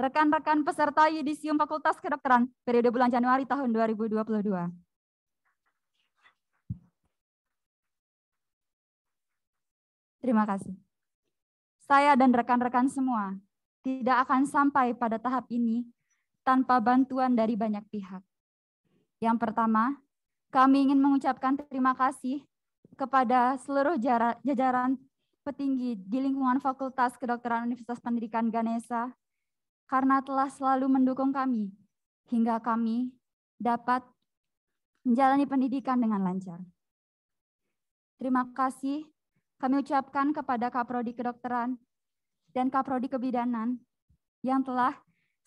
S10: rekan-rekan peserta Yudisium Fakultas Kedokteran periode bulan Januari tahun 2022. Terima kasih. Saya dan rekan-rekan semua tidak akan sampai pada tahap ini tanpa bantuan dari banyak pihak. Yang pertama, kami ingin mengucapkan terima kasih kepada seluruh jajaran petinggi di lingkungan Fakultas Kedokteran Universitas Pendidikan Ganesa karena telah selalu mendukung kami hingga kami dapat menjalani pendidikan dengan lancar. Terima kasih kami ucapkan kepada Kaprodi Kedokteran dan Kaprodi Kebidanan yang telah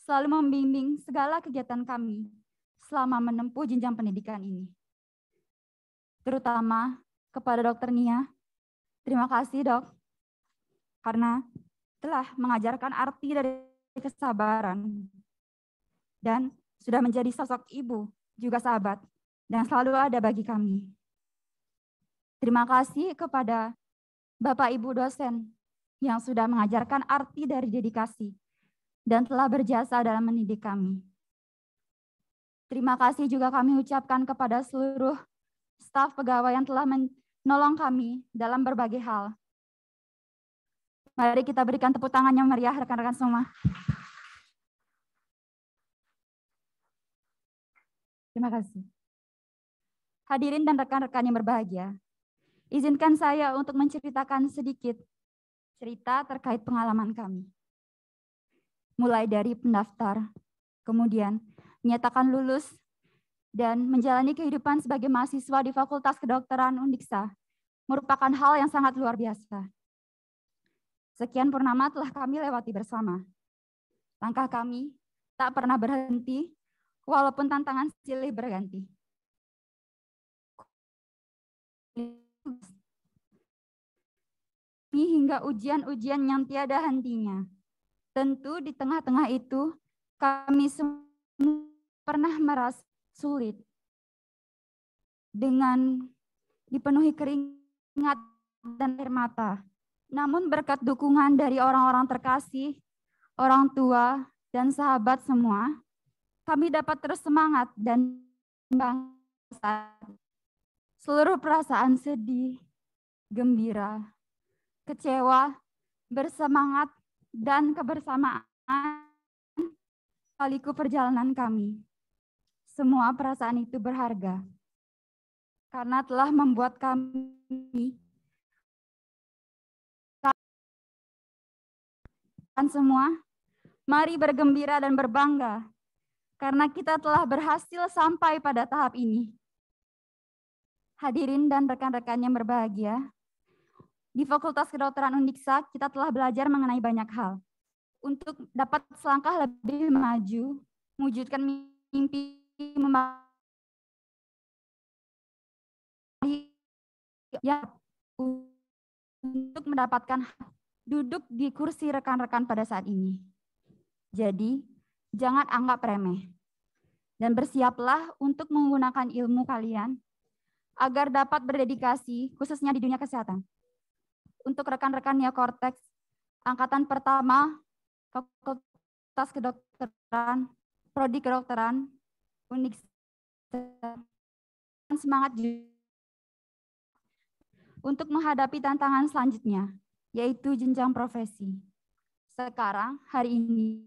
S10: selalu membimbing segala kegiatan kami selama menempuh jenjang pendidikan ini. Terutama kepada Dokter Nia, terima kasih dok, karena telah mengajarkan arti dari kesabaran dan sudah menjadi sosok ibu, juga sahabat, dan selalu ada bagi kami. Terima kasih kepada Bapak Ibu dosen yang sudah mengajarkan arti dari dedikasi dan telah berjasa dalam mendidik kami. Terima kasih juga kami ucapkan kepada seluruh staf pegawai yang telah menolong kami dalam berbagai hal, Mari kita berikan tepuk tangannya meriah rekan-rekan semua. Terima kasih. Hadirin dan rekan-rekan yang berbahagia, izinkan saya untuk menceritakan sedikit cerita terkait pengalaman kami. Mulai dari pendaftar, kemudian menyatakan lulus, dan menjalani kehidupan sebagai mahasiswa di Fakultas Kedokteran Undiksa merupakan hal yang sangat luar biasa. Sekian purnama telah kami lewati bersama. Langkah kami tak pernah berhenti, walaupun tantangan silih berganti. Ini hingga ujian-ujian yang tiada hentinya. Tentu di tengah-tengah itu, kami semua pernah merasa sulit dengan dipenuhi keringat dan air mata namun berkat dukungan dari orang-orang terkasih, orang tua, dan sahabat semua, kami dapat terus semangat dan bangsa seluruh perasaan sedih, gembira, kecewa, bersemangat, dan kebersamaan kaliku perjalanan kami. Semua perasaan itu berharga karena telah membuat kami rekan-rekan semua, mari bergembira dan berbangga karena kita telah berhasil sampai pada tahap ini. Hadirin dan rekan-rekan yang berbahagia, di Fakultas Kedokteran Undiksa kita telah belajar mengenai banyak hal untuk dapat selangkah lebih maju, mewujudkan mimpi yang untuk mendapatkan duduk di kursi rekan-rekan pada saat ini. Jadi, jangan anggap remeh. Dan bersiaplah untuk menggunakan ilmu kalian agar dapat berdedikasi khususnya di dunia kesehatan. Untuk rekan-rekan Neokortex, angkatan pertama, fakultas kedokteran, prodi kedokteran, unik semangat juga untuk menghadapi tantangan selanjutnya yaitu jenjang profesi. Sekarang, hari ini,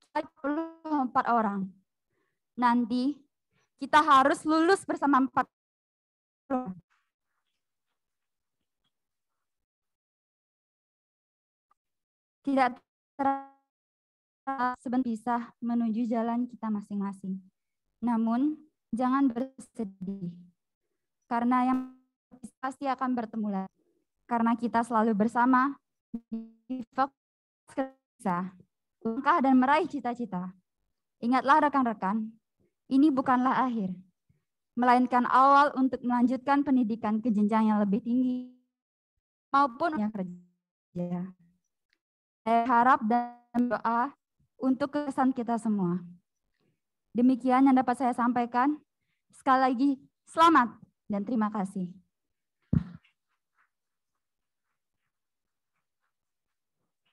S10: kita empat orang. Nanti, kita harus lulus bersama empat orang. Tidak terasa bisa menuju jalan kita masing-masing. Namun, jangan bersedih. Karena yang pasti akan bertemu lagi karena kita selalu bersama di fokus langkah dan meraih cita-cita. Ingatlah rekan-rekan, ini bukanlah akhir, melainkan awal untuk melanjutkan pendidikan ke jenjang yang lebih tinggi maupun yang kerja. Saya harap dan doa untuk kesan kita semua. Demikian yang dapat saya sampaikan. Sekali lagi, selamat dan terima kasih.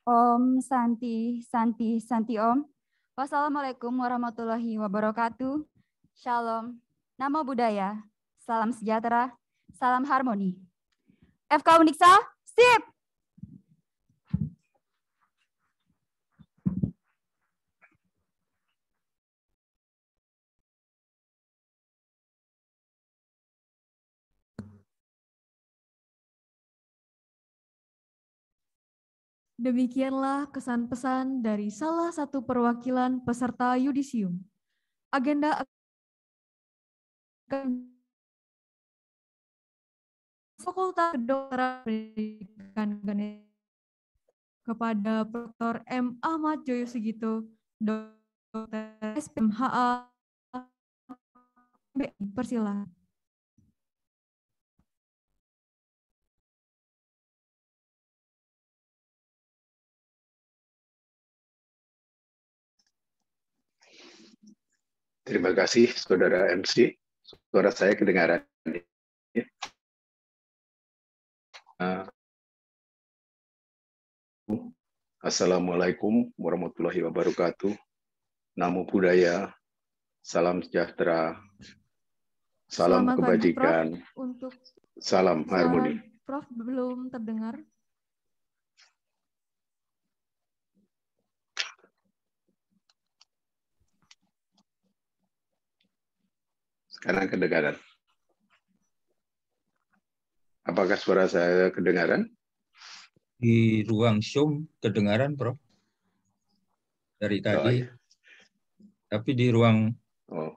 S10: Om Santi, Santi, Santi Om. Wassalamualaikum warahmatullahi wabarakatuh. Shalom, Namo Buddhaya, Salam Sejahtera, Salam Harmoni. FK Uniksa, sip!
S1: Demikianlah kesan pesan dari salah satu perwakilan peserta yudisium. Agenda
S2: Fakultas Kedokteran
S1: Pendidikan kepada Prof. M. Ahmad Joyo Sugito, Dr. SPMHA,
S2: persilahkan. Terima kasih, Saudara MC. Suara saya kedengaran.
S11: Uh, Assalamualaikum warahmatullahi wabarakatuh. Namo Buddhaya, salam sejahtera,
S4: salam Selamat kebajikan, Prof, untuk salam harmoni.
S1: Prof belum terdengar.
S11: Karena kedengaran. Apakah suara saya kedengaran?
S7: Di ruang Zoom kedengaran, Prof. Dari oh, tadi. Oh, iya. Tapi di ruang oh.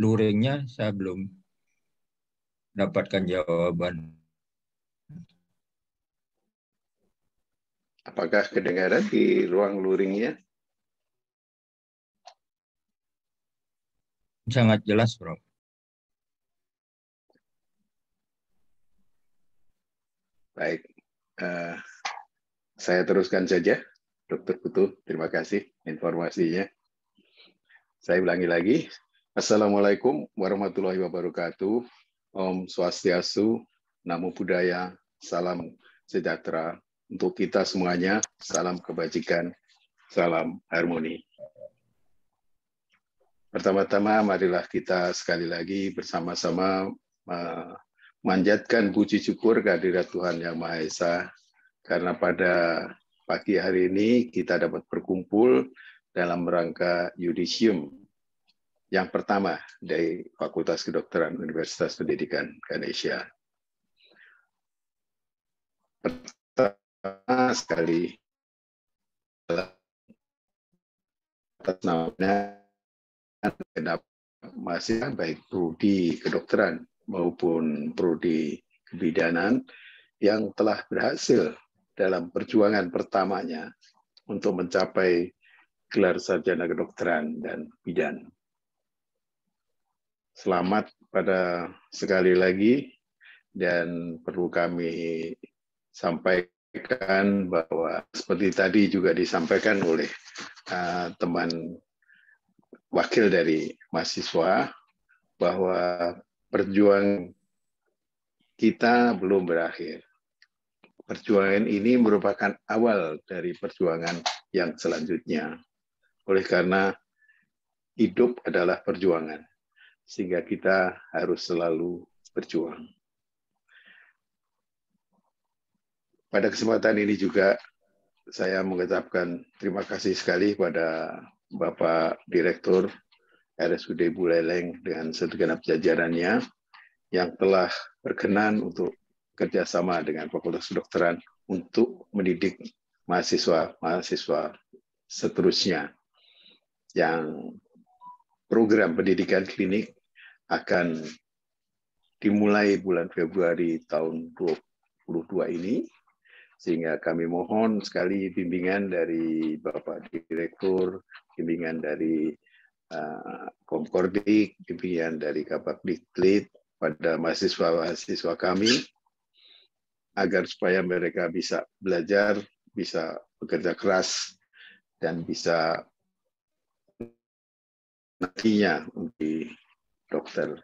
S7: luringnya saya belum dapatkan jawaban.
S11: Apakah kedengaran di ruang luringnya? Sangat jelas, Bro. Baik, uh, saya teruskan saja, Dokter Putu. Terima kasih informasinya. Saya ulangi lagi. Assalamualaikum warahmatullahi wabarakatuh. Om Swastiastu, Namo Buddhaya, salam sejahtera untuk kita semuanya. Salam kebajikan, salam harmoni. Pertama-tama marilah kita sekali lagi bersama-sama manjatkan puji syukur kehadirat Tuhan Yang Maha Esa karena pada pagi hari ini kita dapat berkumpul dalam rangka yudisium yang pertama dari Fakultas Kedokteran Universitas Pendidikan Indonesia. Pertama sekali atas namanya masih baik prodi kedokteran maupun prodi kebidanan yang telah berhasil dalam perjuangan pertamanya untuk mencapai gelar sarjana kedokteran dan bidan. Selamat pada sekali lagi dan perlu kami sampaikan bahwa seperti tadi juga disampaikan oleh uh, teman wakil dari mahasiswa bahwa perjuangan kita belum berakhir. Perjuangan ini merupakan awal dari perjuangan yang selanjutnya. Oleh karena hidup adalah perjuangan, sehingga kita harus selalu berjuang. Pada kesempatan ini juga saya mengucapkan terima kasih sekali pada Bapak Direktur RSUD Buleleng dengan segenap jajarannya yang telah berkenan untuk kerjasama dengan Fakultas Kedokteran untuk mendidik mahasiswa-mahasiswa seterusnya yang program pendidikan klinik akan dimulai bulan Februari tahun 2022 ini sehingga kami mohon sekali bimbingan dari Bapak Direktur, bimbingan dari uh, Komkordik, bimbingan dari Kapak Diklit pada mahasiswa-mahasiswa kami agar supaya mereka bisa belajar, bisa bekerja keras, dan bisa nantinya di dokter.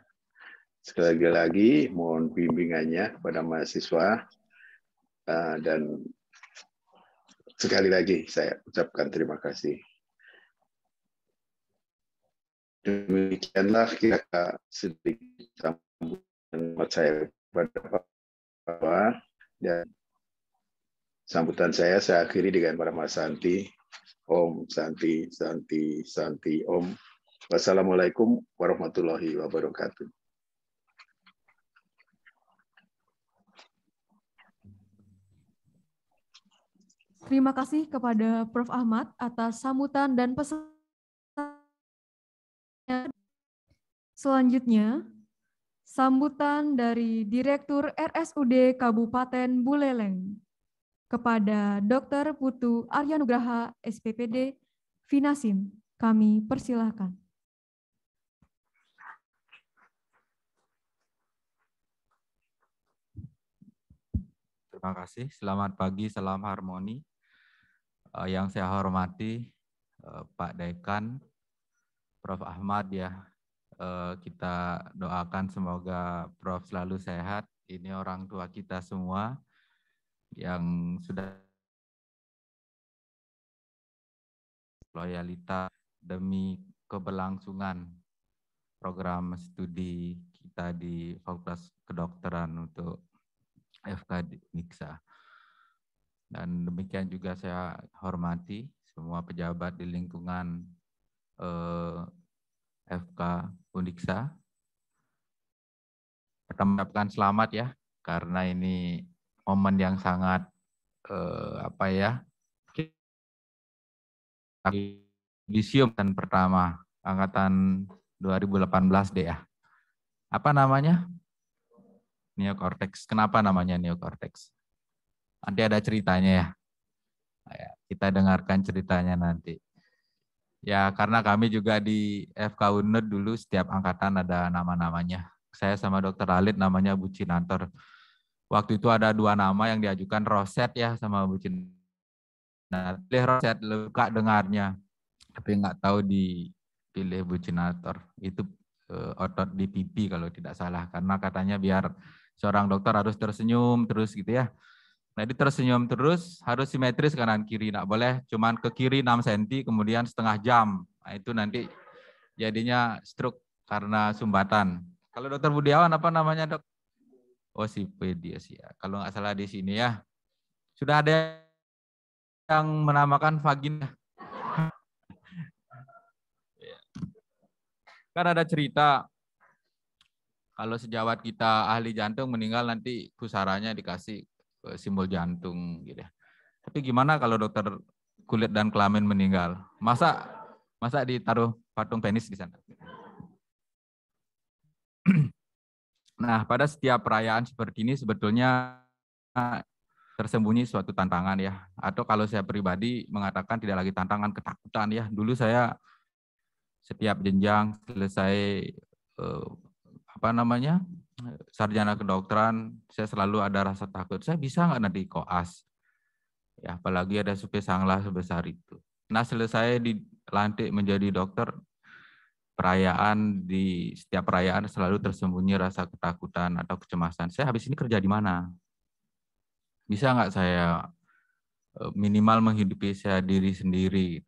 S11: Sekali lagi, mohon bimbingannya kepada mahasiswa Ah, dan sekali lagi saya ucapkan terima kasih. Demikianlah
S3: kita
S11: sedikit sambutan saya kepada Bapak dan sambutan saya saya akhiri dengan para Mas Santi. Om Santi, Santi, Santi, Om. Wassalamualaikum warahmatullahi wabarakatuh.
S1: Terima kasih kepada Prof. Ahmad atas sambutan dan pesan. Selanjutnya, sambutan dari Direktur RSUD Kabupaten Buleleng kepada Dr. Putu Aryanugraha SPPD Finasim Kami persilahkan.
S12: Terima kasih. Selamat pagi, salam harmoni. Eh, yang saya hormati eh, Pak Dekan, Prof. Ahmad ya, eh, kita doakan semoga Prof. selalu sehat. Ini orang tua kita semua yang sudah loyalitas demi keberlangsungan program studi kita di Fakultas Kedokteran untuk FK Niksa. Dan demikian juga saya hormati semua pejabat di lingkungan eh, FK Undiksa. Pertama selamat ya karena ini momen yang sangat eh, apa ya visium dan pertama angkatan 2018 deh ya. Apa namanya? Neocortex. Kenapa namanya neocortex? Nanti ada ceritanya ya. ya. Kita dengarkan ceritanya nanti. Ya karena kami juga di FK Unud dulu setiap angkatan ada nama-namanya. Saya sama dokter Alit namanya Bu Cinantor. Waktu itu ada dua nama yang diajukan Roset ya sama Bu Cinantor. Pilih Roset, luka dengarnya. Tapi nggak tahu dipilih Bu Cinantor. Itu eh, otot di pipi kalau tidak salah. Karena katanya biar seorang dokter harus tersenyum terus gitu ya. Jadi nah, tersenyum terus, harus simetris kanan kiri. Nggak boleh cuman ke kiri 6 cm, kemudian setengah jam. Nah, itu nanti jadinya stroke karena sumbatan. Kalau dokter Budiawan apa namanya dok? Oh sih ya. Kalau nggak salah di sini ya. Sudah ada yang menamakan vagina. kan ada cerita kalau sejawat kita ahli jantung meninggal nanti pusaranya dikasih Eh, simbol jantung gitu ya. Tapi gimana kalau dokter kulit dan kelamin meninggal? Masa masa ditaruh patung penis di sana? Nah, pada setiap perayaan seperti ini sebetulnya tersembunyi suatu tantangan ya. Atau kalau saya pribadi mengatakan tidak lagi tantangan, ketakutan ya. Dulu saya setiap jenjang selesai eh, apa namanya sarjana kedokteran, saya selalu ada rasa takut. Saya bisa nggak nanti koas? Ya, apalagi ada supir sanglah sebesar itu. Nah, selesai dilantik menjadi dokter, perayaan di setiap perayaan selalu tersembunyi rasa ketakutan atau kecemasan. Saya habis ini kerja di mana? Bisa nggak saya e, minimal menghidupi saya diri sendiri?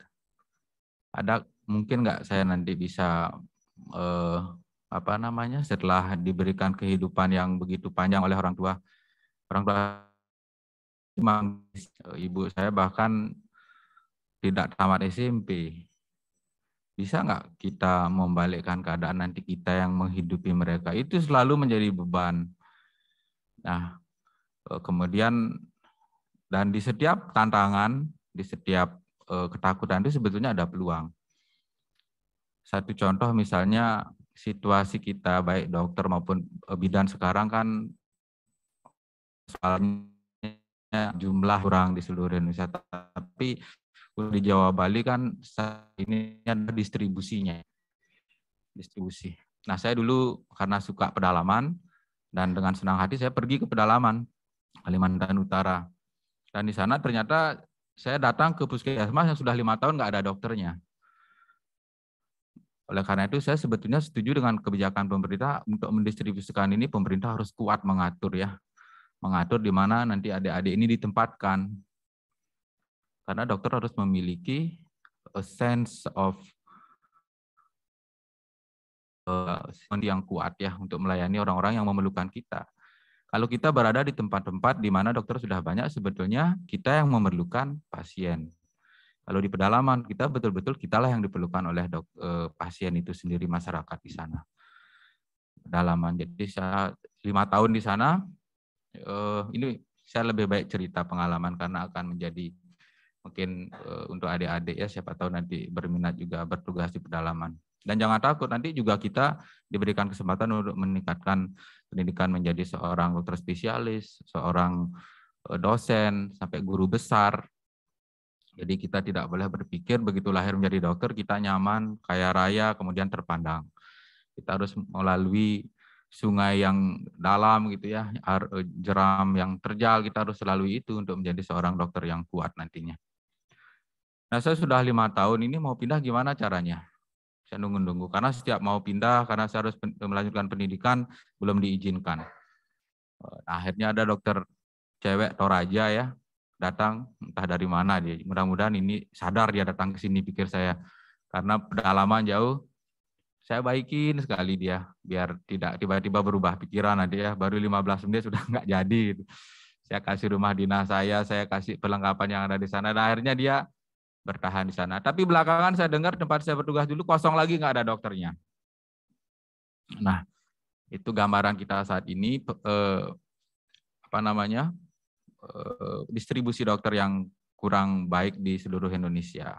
S12: Ada mungkin nggak saya nanti bisa e, apa namanya setelah diberikan kehidupan yang begitu panjang oleh orang tua orang tua memang ibu saya bahkan tidak tamat SMP bisa nggak kita membalikkan keadaan nanti kita yang menghidupi mereka itu selalu menjadi beban nah eh, kemudian dan di setiap tantangan di setiap eh, ketakutan itu sebetulnya ada peluang satu contoh misalnya situasi kita baik dokter maupun eh, bidan sekarang kan
S3: soalnya
S12: jumlah kurang di seluruh Indonesia tapi di Jawa Bali kan saat ini ada distribusinya distribusi. Nah saya dulu karena suka pedalaman dan dengan senang hati saya pergi ke pedalaman Kalimantan Utara dan di sana ternyata saya datang ke puskesmas yang sudah lima tahun nggak ada dokternya oleh karena itu saya sebetulnya setuju dengan kebijakan pemerintah untuk mendistribusikan ini pemerintah harus kuat mengatur ya. Mengatur di mana nanti adik-adik ini ditempatkan. Karena dokter harus memiliki a sense of uh, yang kuat ya untuk melayani orang-orang yang memerlukan kita. Kalau kita berada di tempat-tempat di mana dokter sudah banyak, sebetulnya kita yang memerlukan pasien. Kalau di pedalaman kita betul-betul kitalah yang diperlukan oleh dok, eh, pasien itu sendiri masyarakat di sana. Pedalaman. Jadi saya lima tahun di sana. Eh, ini saya lebih baik cerita pengalaman karena akan menjadi mungkin eh, untuk adik-adik ya siapa tahu nanti berminat juga bertugas di pedalaman. Dan jangan takut nanti juga kita diberikan kesempatan untuk meningkatkan pendidikan menjadi seorang dokter spesialis, seorang eh, dosen sampai guru besar jadi kita tidak boleh berpikir begitu lahir menjadi dokter kita nyaman, kaya raya, kemudian terpandang. Kita harus melalui sungai yang dalam gitu ya, eh, jeram yang terjal, kita harus selalu itu untuk menjadi seorang dokter yang kuat nantinya. Nah saya sudah lima tahun ini mau pindah gimana caranya? Saya nunggu-nunggu, karena setiap mau pindah, karena saya harus melanjutkan pendidikan, belum diizinkan. Nah, akhirnya ada dokter cewek Toraja ya, datang entah dari mana dia. Mudah-mudahan ini sadar dia datang ke sini pikir saya. Karena pedalaman jauh, saya baikin sekali dia biar tidak tiba-tiba berubah pikiran nanti ya. Baru 15 menit sudah nggak jadi. Saya kasih rumah dinas saya, saya kasih perlengkapan yang ada di sana. Dan akhirnya dia bertahan di sana. Tapi belakangan saya dengar tempat saya bertugas dulu kosong lagi nggak ada dokternya. Nah, itu gambaran kita saat ini eh, apa namanya Eh, distribusi dokter yang kurang baik di seluruh Indonesia.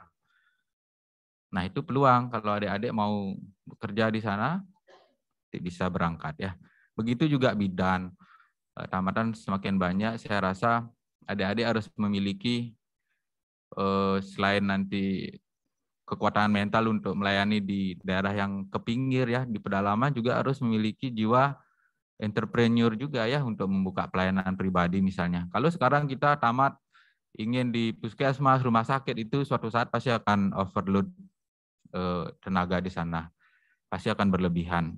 S12: Nah, itu peluang kalau adik-adik mau bekerja di sana bisa berangkat ya. Begitu juga bidan. Eh, tamatan semakin banyak saya rasa adik-adik harus memiliki eh, selain nanti kekuatan mental untuk melayani di daerah yang kepinggir ya, di pedalaman juga harus memiliki jiwa entrepreneur juga ya untuk membuka pelayanan pribadi misalnya. Kalau sekarang kita tamat ingin di puskesmas, rumah sakit itu suatu saat pasti akan overload eh, tenaga di sana. Pasti akan berlebihan.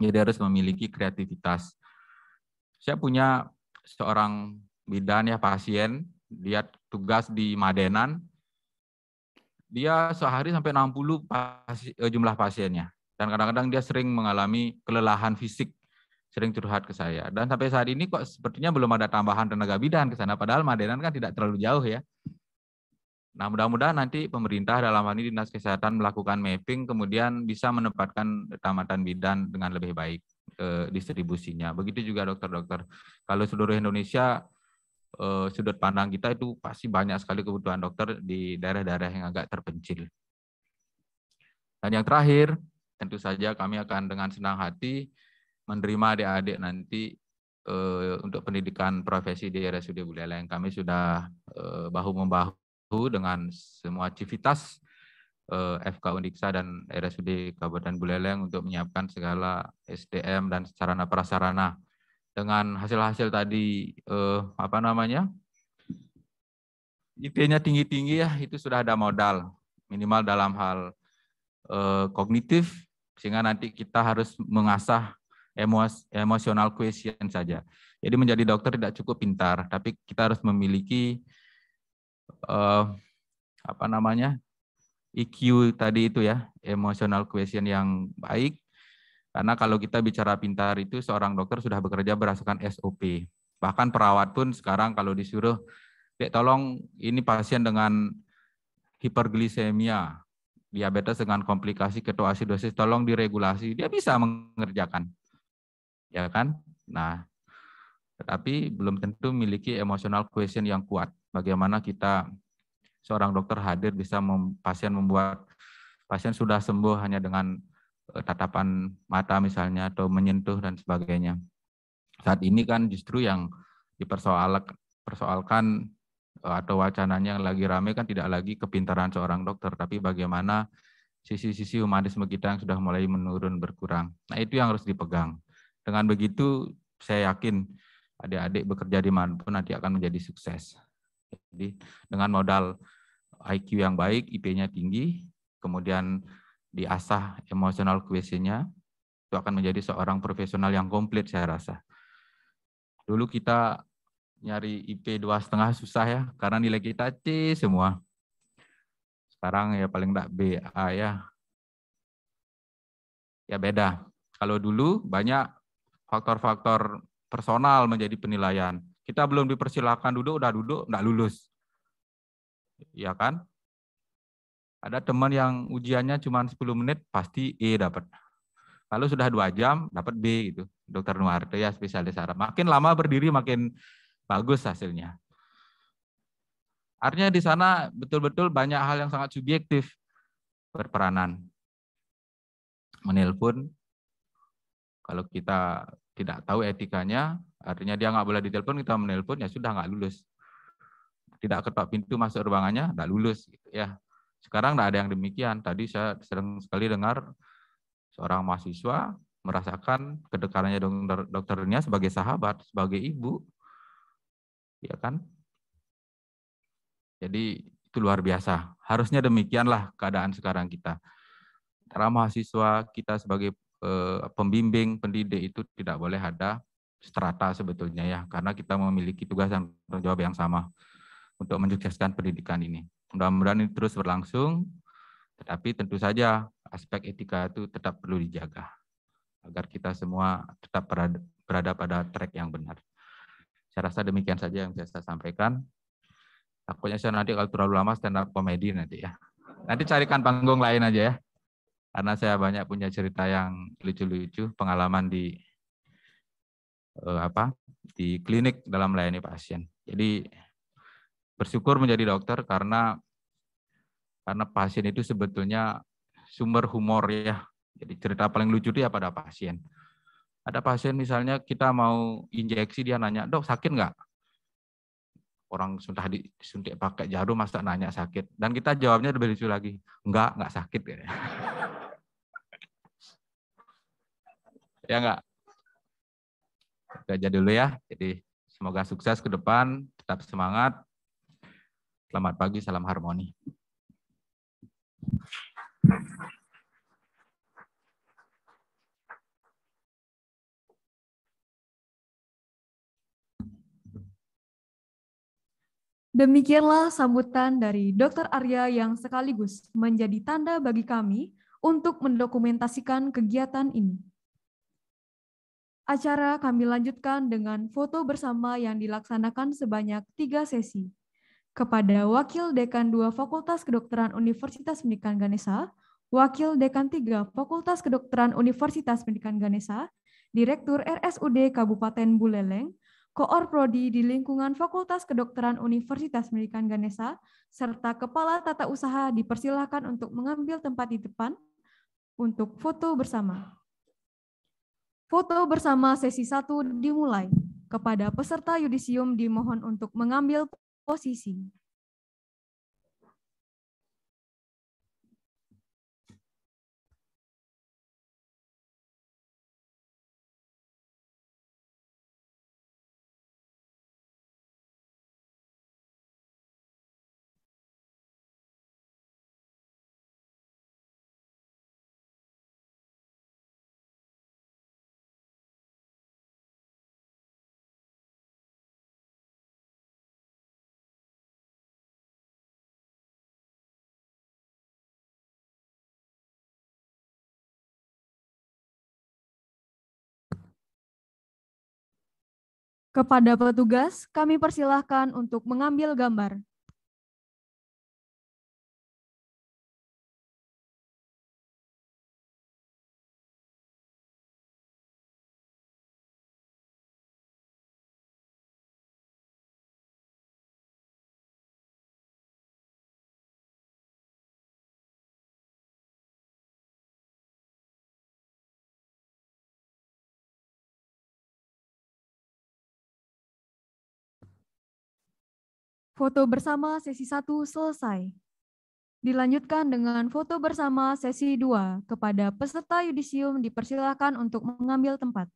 S12: Jadi harus memiliki kreativitas. Saya punya seorang bidan ya pasien, dia tugas di Madenan. Dia sehari sampai 60 pasi, eh, jumlah pasiennya. Dan kadang-kadang dia sering mengalami kelelahan fisik sering curhat ke saya. Dan sampai saat ini kok sepertinya belum ada tambahan tenaga bidan ke sana. Padahal Madenan kan tidak terlalu jauh ya. Nah mudah-mudahan nanti pemerintah dalam hal ini Dinas Kesehatan melakukan mapping kemudian bisa menempatkan tamatan bidan dengan lebih baik e, distribusinya. Begitu juga dokter-dokter. Kalau seluruh Indonesia e, sudut pandang kita itu pasti banyak sekali kebutuhan dokter di daerah-daerah yang agak terpencil. Dan yang terakhir, tentu saja kami akan dengan senang hati menerima adik-adik nanti uh, untuk pendidikan profesi di RSUD Buleleng. Yang kami sudah eh, bahu membahu dengan semua civitas eh, FK Undiksa dan RSUD Kabupaten Buleleng untuk menyiapkan segala SDM dan sarana prasarana. Dengan hasil-hasil tadi eh, apa namanya? IP-nya tinggi-tinggi ya, itu sudah ada modal minimal dalam hal eh, kognitif sehingga nanti kita harus mengasah emos, emosional question saja. Jadi menjadi dokter tidak cukup pintar, tapi kita harus memiliki uh, apa namanya EQ tadi itu ya, emosional question yang baik. Karena kalau kita bicara pintar itu seorang dokter sudah bekerja berdasarkan SOP. Bahkan perawat pun sekarang kalau disuruh, Dek tolong ini pasien dengan hiperglisemia, diabetes dengan komplikasi ketoasidosis, tolong diregulasi. Dia bisa mengerjakan ya kan? Nah, tetapi belum tentu memiliki emotional question yang kuat. Bagaimana kita seorang dokter hadir bisa mem, pasien membuat pasien sudah sembuh hanya dengan e, tatapan mata misalnya atau menyentuh dan sebagainya. Saat ini kan justru yang dipersoalkan e, atau wacananya yang lagi rame kan tidak lagi kepintaran seorang dokter, tapi bagaimana sisi-sisi humanisme kita yang sudah mulai menurun berkurang. Nah itu yang harus dipegang. Dengan begitu saya yakin adik-adik bekerja di manapun nanti akan menjadi sukses. Jadi dengan modal IQ yang baik, IP-nya tinggi, kemudian diasah emosional kuesinya itu akan menjadi seorang profesional yang komplit saya rasa. Dulu kita nyari IP dua setengah susah ya, karena nilai kita C semua. Sekarang ya paling enggak B, A ya. Ya beda. Kalau dulu banyak faktor-faktor personal menjadi penilaian. Kita belum dipersilakan duduk, udah duduk, nggak lulus. Ya kan? Ada teman yang ujiannya cuma 10 menit, pasti E dapat. Lalu sudah dua jam, dapat B gitu. Dokter Nuarte ya spesialis saraf. Makin lama berdiri, makin bagus hasilnya. Artinya di sana betul-betul banyak hal yang sangat subjektif berperanan. Menelpon, kalau kita tidak tahu etikanya, artinya dia nggak boleh ditelepon, kita menelpon, ya sudah nggak lulus. Tidak ketok pintu masuk ruangannya, nggak lulus. Gitu, ya Sekarang nggak ada yang demikian. Tadi saya sering sekali dengar seorang mahasiswa merasakan kedekatannya dokter, dokternya sebagai sahabat, sebagai ibu. Ya kan? Jadi itu luar biasa. Harusnya demikianlah keadaan sekarang kita. para mahasiswa kita sebagai Eh, pembimbing pendidik itu tidak boleh ada strata sebetulnya ya karena kita memiliki tugas dan tanggung jawab yang sama untuk menyukseskan pendidikan ini. Mudah-mudahan ini terus berlangsung tetapi tentu saja aspek etika itu tetap perlu dijaga agar kita semua tetap berada, berada pada track yang benar. Saya rasa demikian saja yang bisa saya sampaikan. Takutnya saya nanti kalau terlalu lama stand up komedi nanti ya. Nanti carikan panggung lain aja ya karena saya banyak punya cerita yang lucu-lucu pengalaman di eh, apa di klinik dalam melayani pasien jadi bersyukur menjadi dokter karena karena pasien itu sebetulnya sumber humor ya jadi cerita paling lucu dia ya pada pasien ada pasien misalnya kita mau injeksi dia nanya dok sakit nggak orang sudah disuntik pakai jarum masa nanya sakit dan kita jawabnya lebih lucu lagi enggak nggak sakit gitu ya. Ya enggak? Itu aja dulu ya. Jadi semoga sukses ke depan, tetap semangat. Selamat pagi, salam harmoni.
S1: Demikianlah sambutan dari Dr. Arya yang sekaligus menjadi tanda bagi kami untuk mendokumentasikan kegiatan ini. Acara kami lanjutkan dengan foto bersama yang dilaksanakan sebanyak tiga sesi. Kepada Wakil Dekan 2 Fakultas Kedokteran Universitas Pendidikan Ganesa, Wakil Dekan 3 Fakultas Kedokteran Universitas Pendidikan Ganesa, Direktur RSUD Kabupaten Buleleng, Koor Prodi di lingkungan Fakultas Kedokteran Universitas Pendidikan Ganesa, serta Kepala Tata Usaha dipersilahkan untuk mengambil tempat di depan untuk foto bersama. Foto bersama sesi 1 dimulai. Kepada peserta yudisium dimohon untuk mengambil posisi.
S2: Kepada petugas, kami persilahkan untuk mengambil gambar.
S1: Foto bersama sesi 1 selesai. Dilanjutkan dengan foto bersama sesi 2. Kepada peserta yudisium dipersilakan untuk mengambil tempat.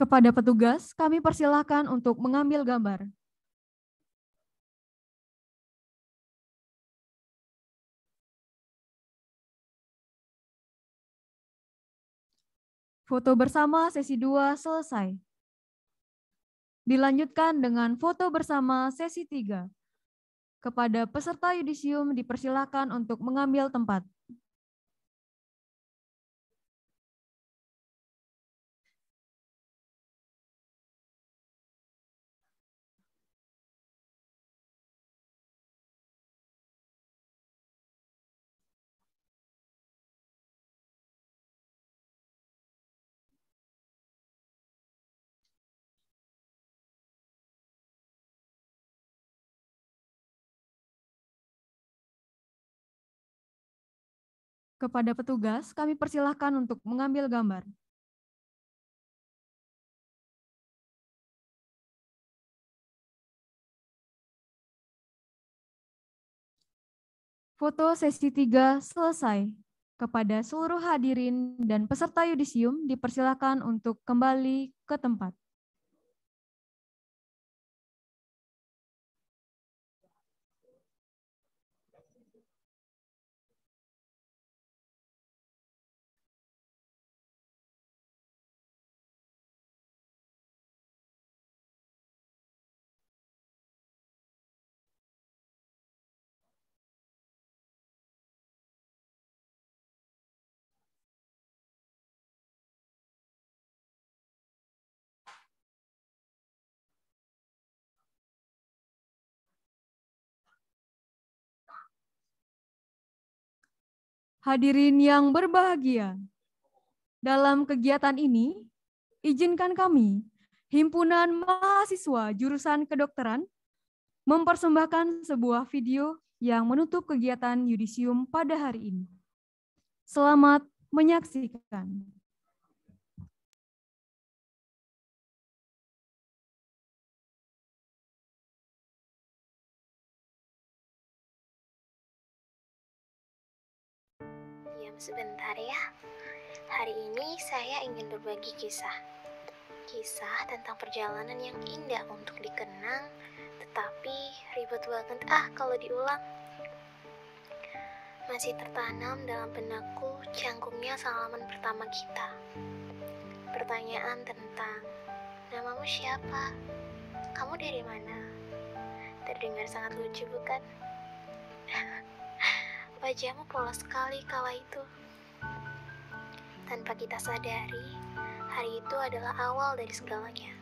S2: Kepada petugas, kami persilahkan untuk mengambil gambar. Foto bersama sesi
S1: 2 selesai. Dilanjutkan dengan foto bersama sesi 3. Kepada peserta yudisium dipersilakan untuk mengambil tempat.
S2: Kepada petugas, kami persilahkan untuk mengambil gambar.
S1: Foto sesi 3 selesai. Kepada seluruh hadirin dan peserta yudisium dipersilahkan untuk kembali ke tempat. Hadirin yang berbahagia, dalam kegiatan ini, izinkan kami, Himpunan Mahasiswa Jurusan Kedokteran, mempersembahkan sebuah video yang menutup kegiatan yudisium pada hari ini. Selamat menyaksikan.
S13: Sebentar ya. Hari ini saya ingin berbagi kisah. Kisah tentang perjalanan yang indah untuk dikenang, tetapi ribet banget ah kalau diulang. Masih tertanam dalam benakku canggungnya salaman pertama kita. Pertanyaan tentang namamu siapa? Kamu dari mana? Terdengar sangat lucu bukan? Wajahmu polos sekali kala itu. Tanpa kita sadari, hari itu adalah awal dari segalanya.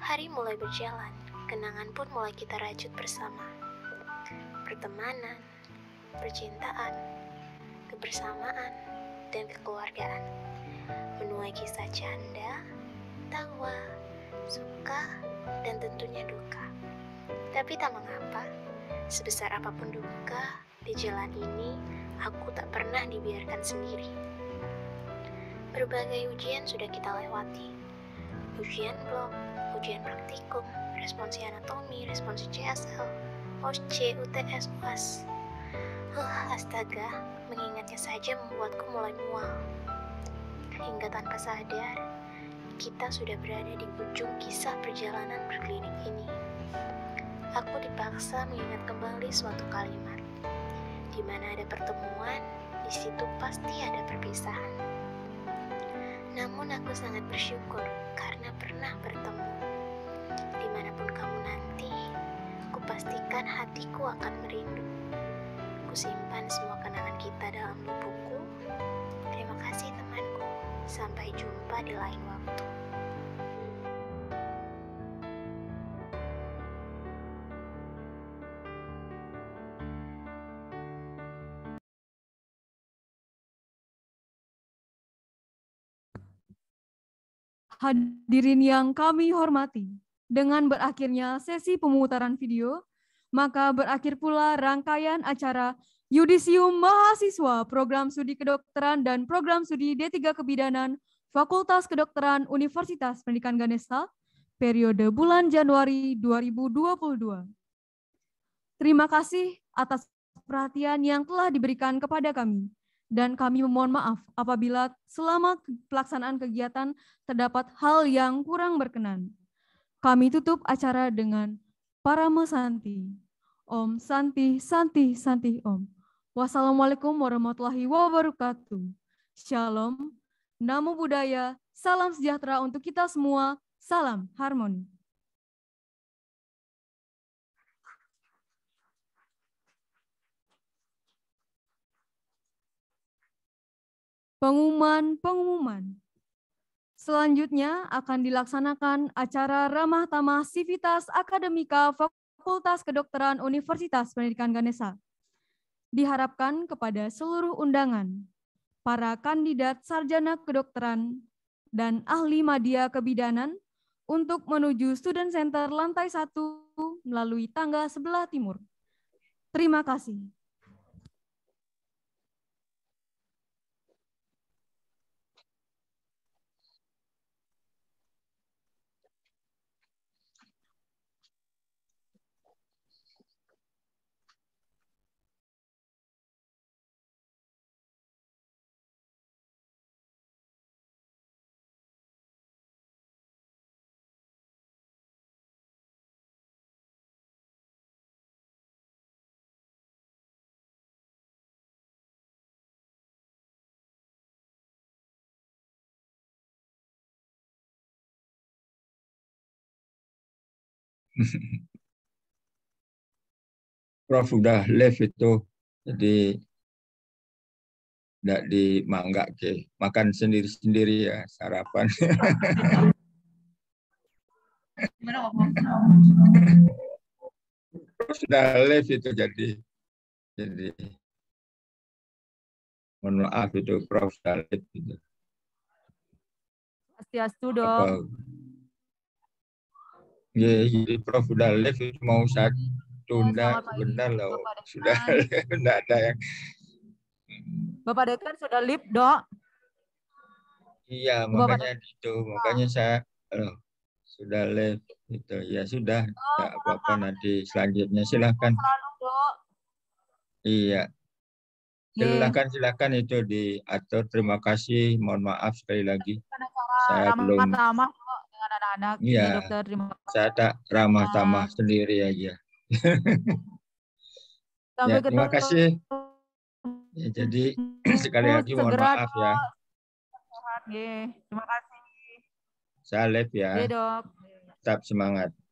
S13: Hari mulai berjalan, kenangan pun mulai kita rajut bersama. Pertemanan, percintaan, kebersamaan, dan kekeluargaan. Menuai kisah canda, tawa, suka, dan tentunya duka. Tapi tak mengapa, sebesar apapun duka, di jalan ini, aku tak pernah dibiarkan sendiri. Berbagai ujian sudah kita lewati. Ujian blog, ujian praktikum, responsi anatomi, responsi CSL, OSC, UTS, UAS. Huh, astaga, mengingatnya saja membuatku mulai mual. Hingga tanpa sadar, kita sudah berada di ujung kisah perjalanan berkeliling ini. Aku dipaksa mengingat kembali suatu kalimat di mana ada pertemuan, di situ pasti ada perpisahan. Namun aku sangat bersyukur karena pernah bertemu. Dimanapun kamu nanti, aku pastikan hatiku akan merindu. simpan semua kenangan kita dalam bukuku Terima kasih temanku. Sampai jumpa di lain waktu.
S1: Hadirin yang kami hormati, dengan berakhirnya sesi pemutaran video, maka berakhir pula rangkaian acara Yudisium Mahasiswa Program Studi Kedokteran dan Program Studi D3 Kebidanan Fakultas Kedokteran Universitas Pendidikan Ganesha periode bulan Januari 2022. Terima kasih atas perhatian yang telah diberikan kepada kami dan kami memohon maaf apabila selama pelaksanaan kegiatan terdapat hal yang kurang berkenan. Kami tutup acara dengan para mesanti. Om Santi, Santi, Santi Om. Wassalamualaikum warahmatullahi wabarakatuh. Shalom, Namo Buddhaya, salam sejahtera untuk kita semua, salam harmoni. pengumuman-pengumuman. Selanjutnya akan dilaksanakan acara ramah tamah Sivitas Akademika Fakultas Kedokteran Universitas Pendidikan Ganesa. Diharapkan kepada seluruh undangan, para kandidat sarjana kedokteran dan ahli media kebidanan untuk menuju Student Center lantai 1 melalui tangga sebelah timur. Terima kasih.
S7: Prof udah live itu, jadi tidak di mangga ke makan sendiri sendiri ya sarapan sudah live itu jadi jadi
S2: mohon maaf itu prof sudah live itu
S1: Swastiastu dong
S7: ya jadi Prof udah live mau saat tunda ya, benar loh sudah tidak ada yang
S1: Bapak Dekan sudah live dok
S7: iya makanya Dekan. itu makanya saya loh, sudah live itu ya sudah tidak oh, apa-apa nanti selanjutnya silahkan iya silakan silakan itu diatur terima kasih mohon maaf sekali lagi
S9: saya belum lama, dengan anak-anak ya, ya dokter terima kasih
S7: saya tak ramah iya. tamah nah. sendiri aja Sampai ya, terima kasih ya, jadi sekali lagi mohon maaf ya terima kasih Salib
S2: ya.
S1: Iya,
S7: Tetap semangat.